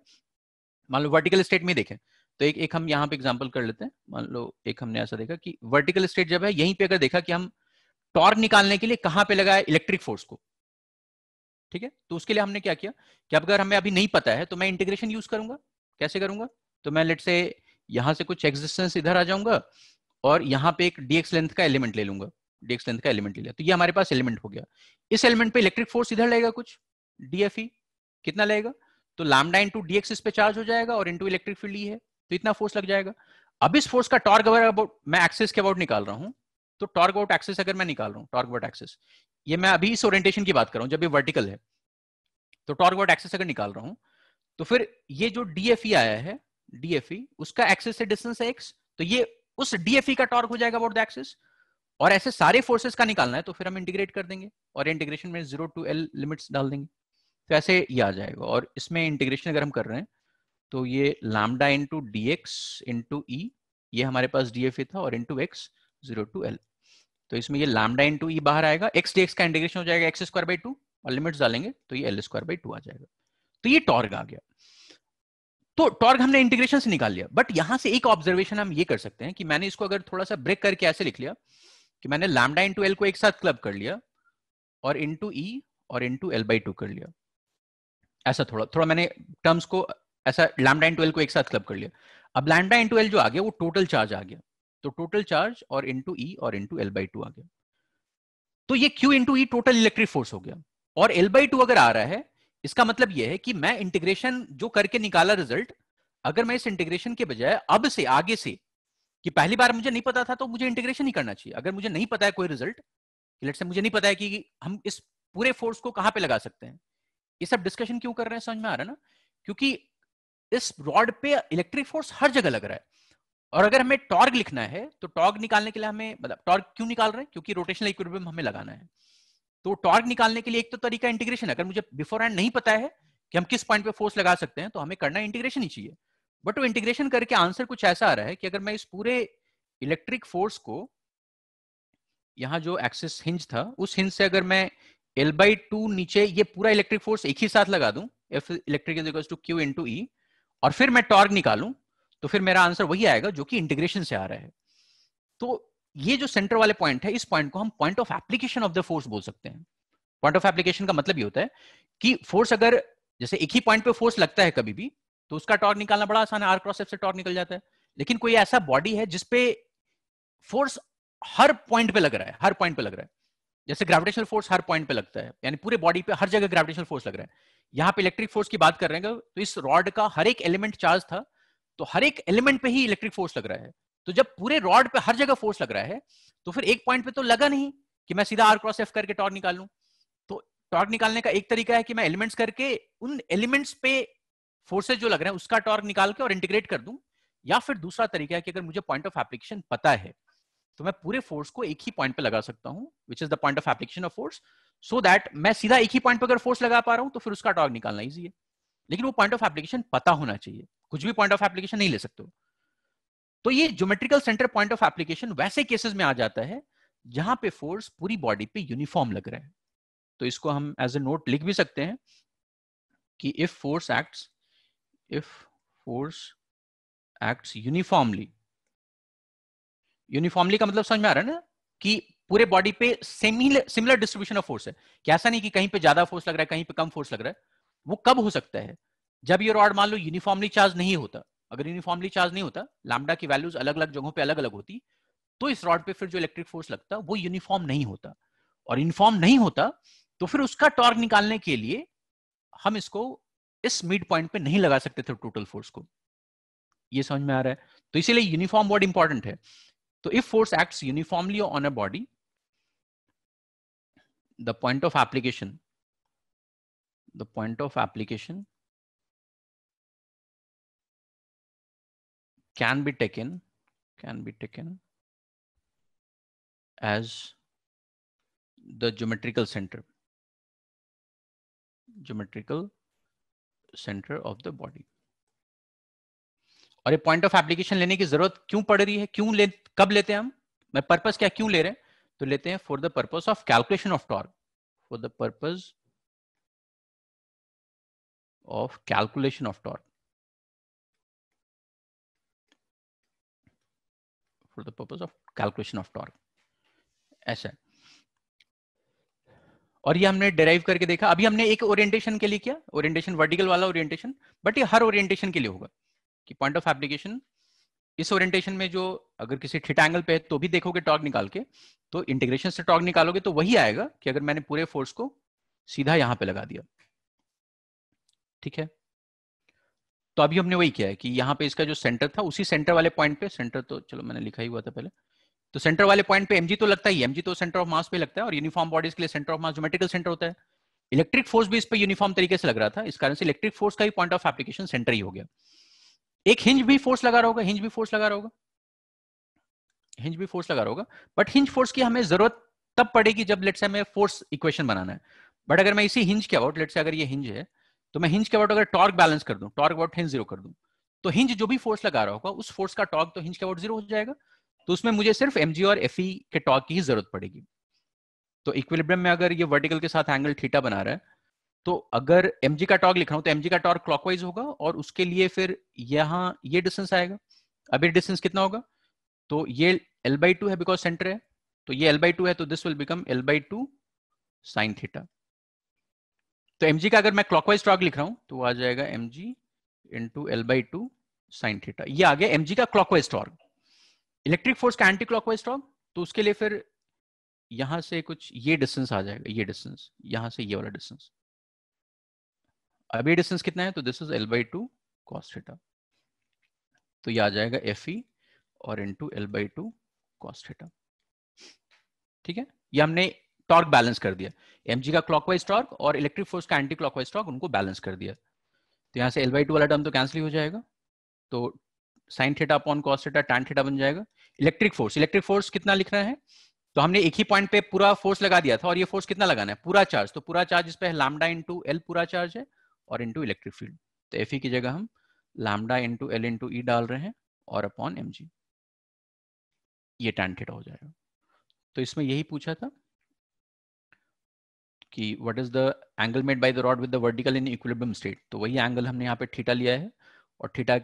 मान लो वर्टिकल स्टेट में देखें तो एक एक हम यहाँ पे एग्जाम्पल कर लेते हैं मान लो एक हमने ऐसा देखा कि वर्टिकल स्टेट जब है यहीं पे अगर देखा कि हम टॉर्क निकालने के लिए कहाँ पे लगाया इलेक्ट्रिक फोर्स को ठीक है तो उसके लिए हमने क्या किया कि अगर हमें अभी नहीं पता है तो मैं इंटीग्रेशन यूज करूंगा कैसे करूंगा तो मैं लेट से यहां से कुछ एग्जिस्टेंस इधर आ जाऊंगा और यहाँ पे एक डीएक्स लेंथ का एलिमेंट ले लूंगा डीएक्स लेंथ का एलिमेंट ले लिया तो ये हमारे पास एलिमेंट हो गया इस एलिमेंट पे इलेक्ट्रिक फोर्स इधर लगेगा कुछ डीएफई e कितना लगेगा तो लामडा इंटू डीएक्स इस पे चार्ज हो जाएगा और इंटू इलेक्ट्रिक फील्ड ही है तो इतना फोर्स लग जाएगा अब इस फोर्स का टॉर्क अगर अबाउट मैं एक्सेस के अबाउट निकाल रहा हूँ तो टॉर्क अबाउट एक्सेस अगर मैं निकाल रहा हूँ टॉर्क अबाउट एक्सेस ये मैं अभी इस ओरिएंटेशन की बात कर रहा हूँ जब ये वर्टिकल है तो टॉर्क अबाउट एक्सेस अगर निकाल रहा हूँ तो फिर ये जो डीएफई e आया है डीएफई e, उसका एक्सेस से डिस्टेंस है एक्स तो ये उस डीएफ e का टॉर्क हो जाएगा अबाउट द एक्सिस और ऐसे सारे फोर्सेस का निकालना है तो फिर हम इंटीग्रेट कर देंगे और इंटीग्रेशन में जीरो टू एल लिमिट्स डाल देंगे तो ऐसे ये आ जाएगा और इसमें इंटीग्रेशन अगर हम कर रहे हैं तो ये lambda into D X into E ये हमारे पास डी एफ e था और into X zero to L तो इसमें ये लामडा इंटू ई बाहर आएगा एक्स डी एक्स का इंटीग्रेशन हो जाएगा एक्स स्क्वायर बाई टू और लिमिट्स डालेंगे तो ये एल स्क्वायर बाई टू आ जाएगा तो ये टॉर्क आ गया तो टॉर्क हमने इंटीग्रेशन से निकाल लिया बट यहां से एक ऑब्जर्वेशन हम ये कर सकते हैं कि मैंने इसको अगर थोड़ा सा ब्रेक करके ऐसे लिख लिया कि मैंने लैमडा इंटू एल को एक साथ क्लब कर लिया और इंटू ई e और इंटू एल बाई टू कर लिया ऐसा थोड़ा थोड़ा मैंने टर्म्स को ऐसा लैमडा इंटू एल को एक साथ क्लब कर लिया अब लैमडा इंटू एल जो आ गया वो टोटल चार्ज आ गया तो टोटल चार्ज और इंटू ई e और इंटू एल बाई टू आ गया तो ये Q into E total electric force हो गया और एल बाई टू अगर आ रहा है इसका मतलब यह है कि मैं इंटीग्रेशन जो करके निकाला रिजल्ट अगर मैं इस इंटीग्रेशन के बजाय अब से आगे से कि पहली बार मुझे नहीं पता था तो मुझे इंटीग्रेशन ही करना चाहिए अगर मुझे नहीं पता है कोई रिजल्ट लेट से मुझे नहीं पता है कि हम इस पूरे फोर्स को कहां पे लगा सकते हैं ये सब डिस्कशन क्यों कर रहे हैं समझ में आ रहा है ना क्योंकि इस रॉड पे इलेक्ट्रिक फोर्स हर जगह लग रहा है और अगर हमें टॉर्क लिखना है तो टॉर्क निकालने के लिए हमें मतलब टॉर्क क्यों निकाल रहे हैं क्योंकि रोटेशनल इक्विलिब्रियम हमें लगाना है तो टॉर्क निकालने के लिए एक तो तरीका इंटीग्रेशन अगर मुझे बिफोर एंड नहीं पता है कि हम किस पॉइंट पे फोर्स लगा सकते हैं तो हमें करना इंटीग्रेशन ही चाहिए बट वो इंटीग्रेशन करके आंसर कुछ ऐसा आ रहा है कि अगर मैं इस पूरे इलेक्ट्रिक फोर्स को यहाँ जो एक्सिस हिंज था उस हिंज से अगर मैं एल बाई टू नीचे ये पूरा इलेक्ट्रिक फोर्स एक ही साथ लगा दू F electric to Q into E और फिर मैं टॉर्क निकालू तो फिर मेरा आंसर वही आएगा जो कि इंटीग्रेशन से आ रहा है तो ये जो सेंटर वाले पॉइंट है इस पॉइंट को हम point of application of the force बोल सकते हैं पॉइंट ऑफ एप्लीकेशन का मतलब ये होता है कि फोर्स अगर जैसे एक ही पॉइंट पे फोर्स लगता है कभी भी तो उसका टॉर्क निकालना बड़ा आसान है आर क्रॉस से टॉर्क निकल जाता है लेकिन कोई ऐसा बॉडी है जिसपे फोर्स हर पॉइंट पे लग रहा है हर पॉइंट पे लग रहा है जैसे ग्रेविटेशनल फोर्स हर पॉइंट पे लगता है यानी पूरे बॉडी पे हर जगह ग्रेविटेशनल फोर्स लग रहा है यहाँ पे इलेक्ट्रिक फोर्स की बात कर रहे हैं तो इस रॉड का हर एक एलिमेंट चार्ज था तो हर एक एलिमेंट पे ही इलेक्ट्रिक फोर्स लग रहा है तो जब पूरे रॉड पे हर जगह फोर्स लग रहा है तो फिर एक पॉइंट पे तो लगा नहीं कि मैं सीधा आर क्रॉस एफ करके टॉर्क निकाल लू तो टॉर्क निकालने का एक तरीका है कि मैं एलिमेंट्स करके उन एलिमेंट्स पे फोर्सेज जो लग रहे हैं उसका टॉर्क निकाल के और इंटीग्रेट कर दू या फिर दूसरा तरीका है कि अगर मुझे पॉइंट ऑफ एप्लीकेशन पता है तो मैं पूरे फोर्स को एक ही पॉइंट पे लगा सकता हूं which is the point of application of force so that मैं सीधा एक ही पॉइंट पे अगर फोर्स लगा पा रहा हूं तो फिर उसका टॉर्क निकालना ईजी है लेकिन वो पॉइंट ऑफ एप्लीकेशन पता होना चाहिए कुछ भी पॉइंट ऑफ एप्लीकेशन नहीं ले सकते हो तो ये geometrical centre point of application वैसे केसेस में आ जाता है जहां पे फोर्स पूरी बॉडी पे यूनिफॉर्म लग रहा है तो इसको हम एज ए नोट लिख भी सकते हैं कि if force acts if force acts uniformly uniformly का मतलब समझ में आ रहा है ना कि पूरे बॉडी पे similar similar distribution of force है कैसा ऐसा नहीं कि कहीं पे ज्यादा फोर्स लग रहा है कहीं पे कम फोर्स लग रहा है वो कब हो सकता है जब ये रॉड मान लो यूनिफॉर्मली चार्ज नहीं होता अगर यूनिफॉर्मली चार्ज नहीं होता लामडा की वैल्यूज अलग अलग जगहों पे अलग अलग होती तो इस रॉड पे फिर जो इलेक्ट्रिक फोर्स लगता वो यूनिफॉर्म नहीं होता और यूनिफॉर्म नहीं होता तो फिर उसका टॉर्क निकालने के लिए हम इसको इस मिड पॉइंट पे नहीं लगा सकते थे टोटल फोर्स को ये समझ में आ रहा है तो इसीलिए यूनिफॉर्म वर्ड इंपॉर्टेंट है तो if force acts uniformly on a body the point of application the point of application can be taken can be taken as the geometrical center geometrical center of the body और ये point of application लेने की जरूरत क्यों पड़ रही है क्यों ले कब लेते हैं हम मैं पर्पस क्या क्यों ले रहे हैं तो लेते हैं for the purpose of calculation of torque for the purpose of calculation of torque for the purpose of calculation of torque ऐसा है और ये हमने डेराइव करके देखा अभी हमने एक ओरिएंटेशन के लिए किया ओरिएंटेशन वर्टिकल वाला ओरिएंटेशन बट ये हर ओरिएंटेशन के लिए होगा कि पॉइंट ऑफ एप्लीकेशन इस ओरिएंटेशन में जो अगर किसी ठिट एंगल पे है तो भी देखोगे टॉर्क निकाल के तो इंटीग्रेशन से टॉर्क निकालोगे तो वही आएगा कि अगर मैंने पूरे फोर्स को सीधा यहां पर लगा दिया ठीक है तो अभी हमने वही किया है कि यहाँ पे इसका जो सेंटर था उसी सेंटर वाले पॉइंट पे सेंटर तो चलो मैंने लिखा ही हुआ था पहले तो सेंटर वाले पॉइंट पे एमजी तो लगता ही एमजी तो सेंटर ऑफ मास पे लगता है और यूनिफॉर्म बॉडीज के लिए centre of mass geometrical centre होता है इलेक्ट्रिक फोर्स भी इस पर यूनिफॉर्म तरीके से लग रहा था इस कारण से इलेक्ट्रिक फोर्स का ही पॉइंट ऑफ एप्लीकेशन सेंटर ही हो गया एक हिंज भी फोर्स लगा रहा होगा हिंज भी फोर्स लगा रहा होगा हिंज भी फोर्स लगा रहा होगा बट हिंज फोर्स की हमें जरूरत तब पड़ेगी जब लेट से हमें फोर्स इक्वेशन बनाना है बट अगर मैं इसी हिंज के अबाउट लेट से अगर ये हिंज है तो मैं हिंज के अबाउट अगर टॉर्क बैलेंस कर दूं टॉर्क अबाउट हिंज जीरो कर दूं तो हिंज जो भी फोर्स लगा रहा होगा उस फोर्स का टॉर्क तो हिंज के अबाउट जीरो हो जाएगा तो उसमें मुझे सिर्फ एम और एफ के टॉर्क की ही जरूरत पड़ेगी तो इक्विलिब्रियम में अगर ये वर्टिकल के साथ एंगल थीटा बना रहा है तो अगर एम का टॉर्क लिख रहा हूं तो एम का टॉर्क क्लॉकवाइज होगा और उसके लिए फिर यहाँ ये डिस्टेंस आएगा अभी डिस्टेंस कितना होगा तो ये एल बाई टू है बिकॉज सेंटर है तो ये एल बाई टू है तो this will become L by two sine theta तो एम का अगर मैं क्लॉकवाइज ट्रॉग लिख रहा हूं तो आ जाएगा M G into L by two sine theta ये आ गया एम का क्लॉकवाइज ट्रॉग इलेक्ट्रिक फोर्स का एंटी क्लॉकवाइज ट्रॉग तो उसके लिए फिर यहां से कुछ ये डिस्टेंस आ जाएगा ये डिस्टेंस यहां से ये वाला डिस्टेंस अब ये डिस्टेंस कितना है तो this is L by two cos theta तो ये आ जाएगा एफ ई और into L by two cos theta ठीक है ये हमने टॉर्क बैलेंस कर दिया एम का क्लॉकवाइज टॉर्क और इलेक्ट्रिक फोर्स का एंटी क्लॉकवाइज टॉर्क उनको बैलेंस कर दिया तो यहाँ से एल बाई टू वाला टर्म तो कैंसिल हो जाएगा तो sine theta upon cos theta tan theta बन जाएगा इलेक्ट्रिक फोर्स इलेक्ट्रिक फोर्स कितना रहा है तो हमने एक ही पॉइंट पे पूरा फोर्स लगा दिया था और ये फोर्स कितना लगाना है पूरा चार्ज तो पूरा चार्ज इस पे है लामडा इंटू एल पूरा चार्ज है और इंटू इलेक्ट्रिक फील्ड तो एफ e की जगह हम lambda into L into E डाल रहे हैं और अपॉन एम ये टैन थीटा हो जाएगा तो इसमें यही पूछा था कि what is the angle made by the rod with the vertical in equilibrium state तो वही एंगल हमने यहाँ पे थीटा लिया है और थीटा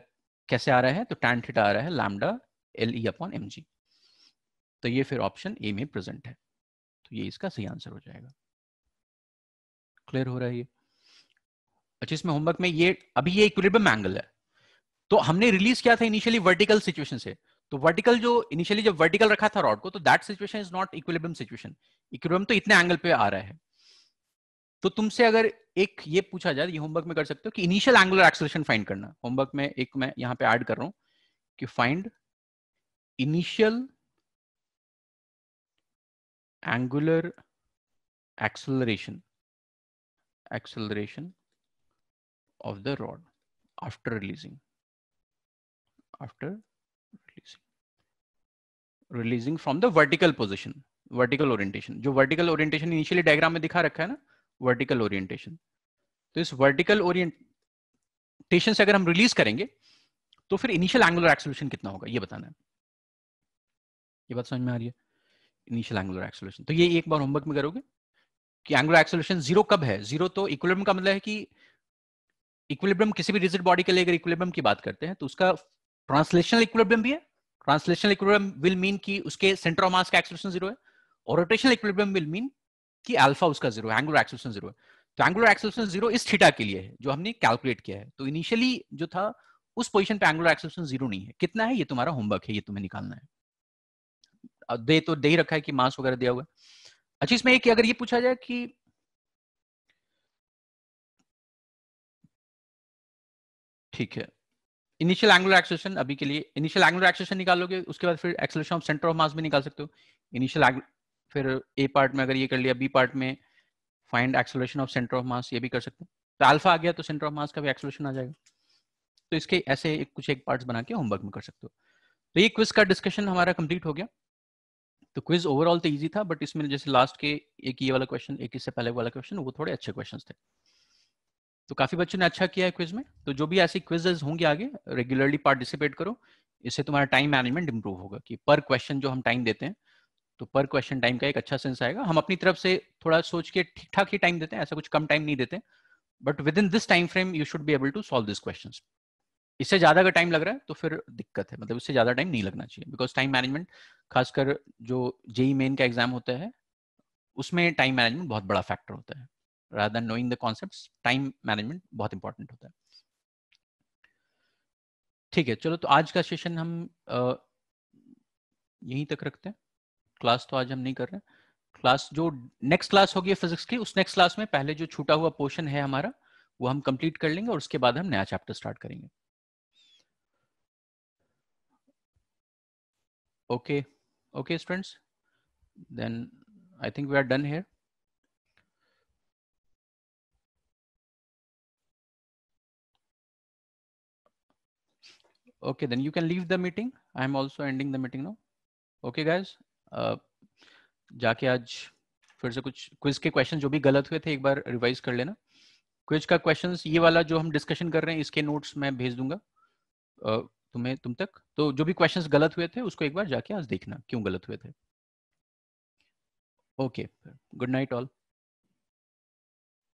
कैसे आ रहा है तो टैन थीटा आ रहा है lambda L E upon M G तो ये फिर ऑप्शन ए में प्रेजेंट है तो ये इसका सही आंसर हो जाएगा क्लियर हो रहा है ये अच्छा इसमें होमवर्क में ये अभी ये इक्विलिब्रियम एंगल है तो हमने रिलीज किया था इनिशियली वर्टिकल सिचुएशन से तो वर्टिकल जो इनिशियली जब वर्टिकल रखा था रॉड को तो that situation is not equilibrium situation equilibrium तो इतने एंगल पे आ रहा है तो तुमसे अगर एक ये पूछा जाए ये होमवर्क में कर सकते हो कि इनिशियल एंगुलर एक्सलेशन फाइंड करना होमवर्क में एक मैं यहाँ पे ऐड कर रहा हूं कि find initial angular acceleration acceleration of the rod after releasing after releasing releasing from the vertical position vertical orientation जो वर्टिकल ओरिएंटेशन इनिशियली डायग्राम में दिखा रखा है ना वर्टिकल ओरिएंटेशन तो इस वर्टिकल ओरिएंटेशन से अगर हम रिलीज करेंगे तो फिर इनिशियल एंगुलर एक्सोल्यूशन कितना होगा ये बताना है ये बात समझ में आ रही है इनिशियल एंगुलर एक्सोल्यूशन तो ये एक बार होमवर्क में करोगे कि एंगुलर एक्सोल्यूशन जीरो कब है जीरो तो इक्विलिब्रियम का मतलब है कि इक्विलिब्रियम किसी भी रिजिड बॉडी के लिए अगर इक्विलिब्रियम की बात करते हैं तो उसका ट्रांसलेशनल इक्विलिब्रियम भी है ट्रांसलेशनल इक्विलिब्रियम विल मीन कि उसके सेंटर ऑफ मास का एक्सोल्यूशन जीरो है और रोटेशनल इक्विलिब्रियम विल मीन कि अल्फा उसका जीरो एंगुलर एक्सेलरेशन जीरो है तो एंगुलर एक्सेलरेशन जीरो इस थीटा के लिए है जो हमने कैलकुलेट किया है तो इनिशियली जो था उस पोजीशन पे एंगुलर एक्सेलरेशन जीरो नहीं है कितना है ये तुम्हारा होमवर्क है ये तुम्हें निकालना है दे तो दे ही रखा है कि मास वगैरह दिया हुआ है अच्छा इसमें एक अगर ये पूछा जाए कि ठीक है इनिशियल एंगुलर एक्सेलेरेशन अभी के लिए इनिशियल एंगुलर एक्सेलेरेशन निकालोगे उसके बाद फिर acceleration of centre of mass भी निकाल सकते हो इनिशियल फिर ए पार्ट में अगर ये कर लिया बी पार्ट में find acceleration of centre of mass ये भी कर सकते हैं तो अल्फा आ गया तो सेंटर ऑफ मास का भी एक्सोलेशन आ जाएगा तो इसके ऐसे एक कुछ एक पार्ट्स बना के होमवर्क में कर सकते हो तो ये क्विज का डिस्कशन हमारा कंप्लीट हो गया तो क्विज ओवरऑल तो ईजी था बट इसमें जैसे लास्ट के एक ये वाला क्वेश्चन एक इससे पहले वाला क्वेश्चन वो थोड़े अच्छे क्वेश्चन थे तो काफी बच्चों ने अच्छा किया है क्विज में तो जो भी ऐसी क्विजेज होंगे आगे रेगुलरली पार्टिसिपेट करो इससे तुम्हारा टाइम मैनेजमेंट इंप्रूव होगा कि पर क्वेश्चन जो हम टाइम देते हैं तो पर क्वेश्चन टाइम का एक अच्छा सेंस आएगा हम अपनी तरफ से थोड़ा सोच के ठीक ठाक ही टाइम देते हैं ऐसा कुछ कम टाइम नहीं देते but within this time frame you should be able to solve this question इससे ज्यादा अगर टाइम लग रहा है तो फिर दिक्कत है मतलब इससे ज्यादा टाइम नहीं लगना चाहिए बिकॉज टाइम मैनेजमेंट खासकर जो जेई मेन का एग्जाम होता है उसमें टाइम मैनेजमेंट बहुत बड़ा फैक्टर होता है rather than knowing the concept time management बहुत इंपॉर्टेंट होता है ठीक है चलो तो आज का सेशन हम यहीं तक रखते हैं क्लास तो आज हम नहीं कर रहे क्लास जो नेक्स्ट क्लास होगी फिजिक्स की उस नेक्स्ट क्लास में पहले जो छूटा हुआ पोर्शन है हमारा वो हम कंप्लीट कर लेंगे और उसके बाद हम नया चैप्टर स्टार्ट करेंगे okay okay students then I think we are done here okay then you can leave the meeting I am also ending the meeting no okay guys जाके आज फिर से कुछ क्विज के क्वेश्चन जो भी गलत हुए थे एक बार रिवाइज कर लेना क्विज का क्वेश्चन ये वाला जो हम डिस्कशन कर रहे हैं इसके नोट्स मैं भेज दूंगा तुम्हें तुम तक तो जो भी क्वेश्चंस गलत हुए थे उसको एक बार जाके आज देखना क्यों गलत हुए थे ओके गुड नाइट ऑल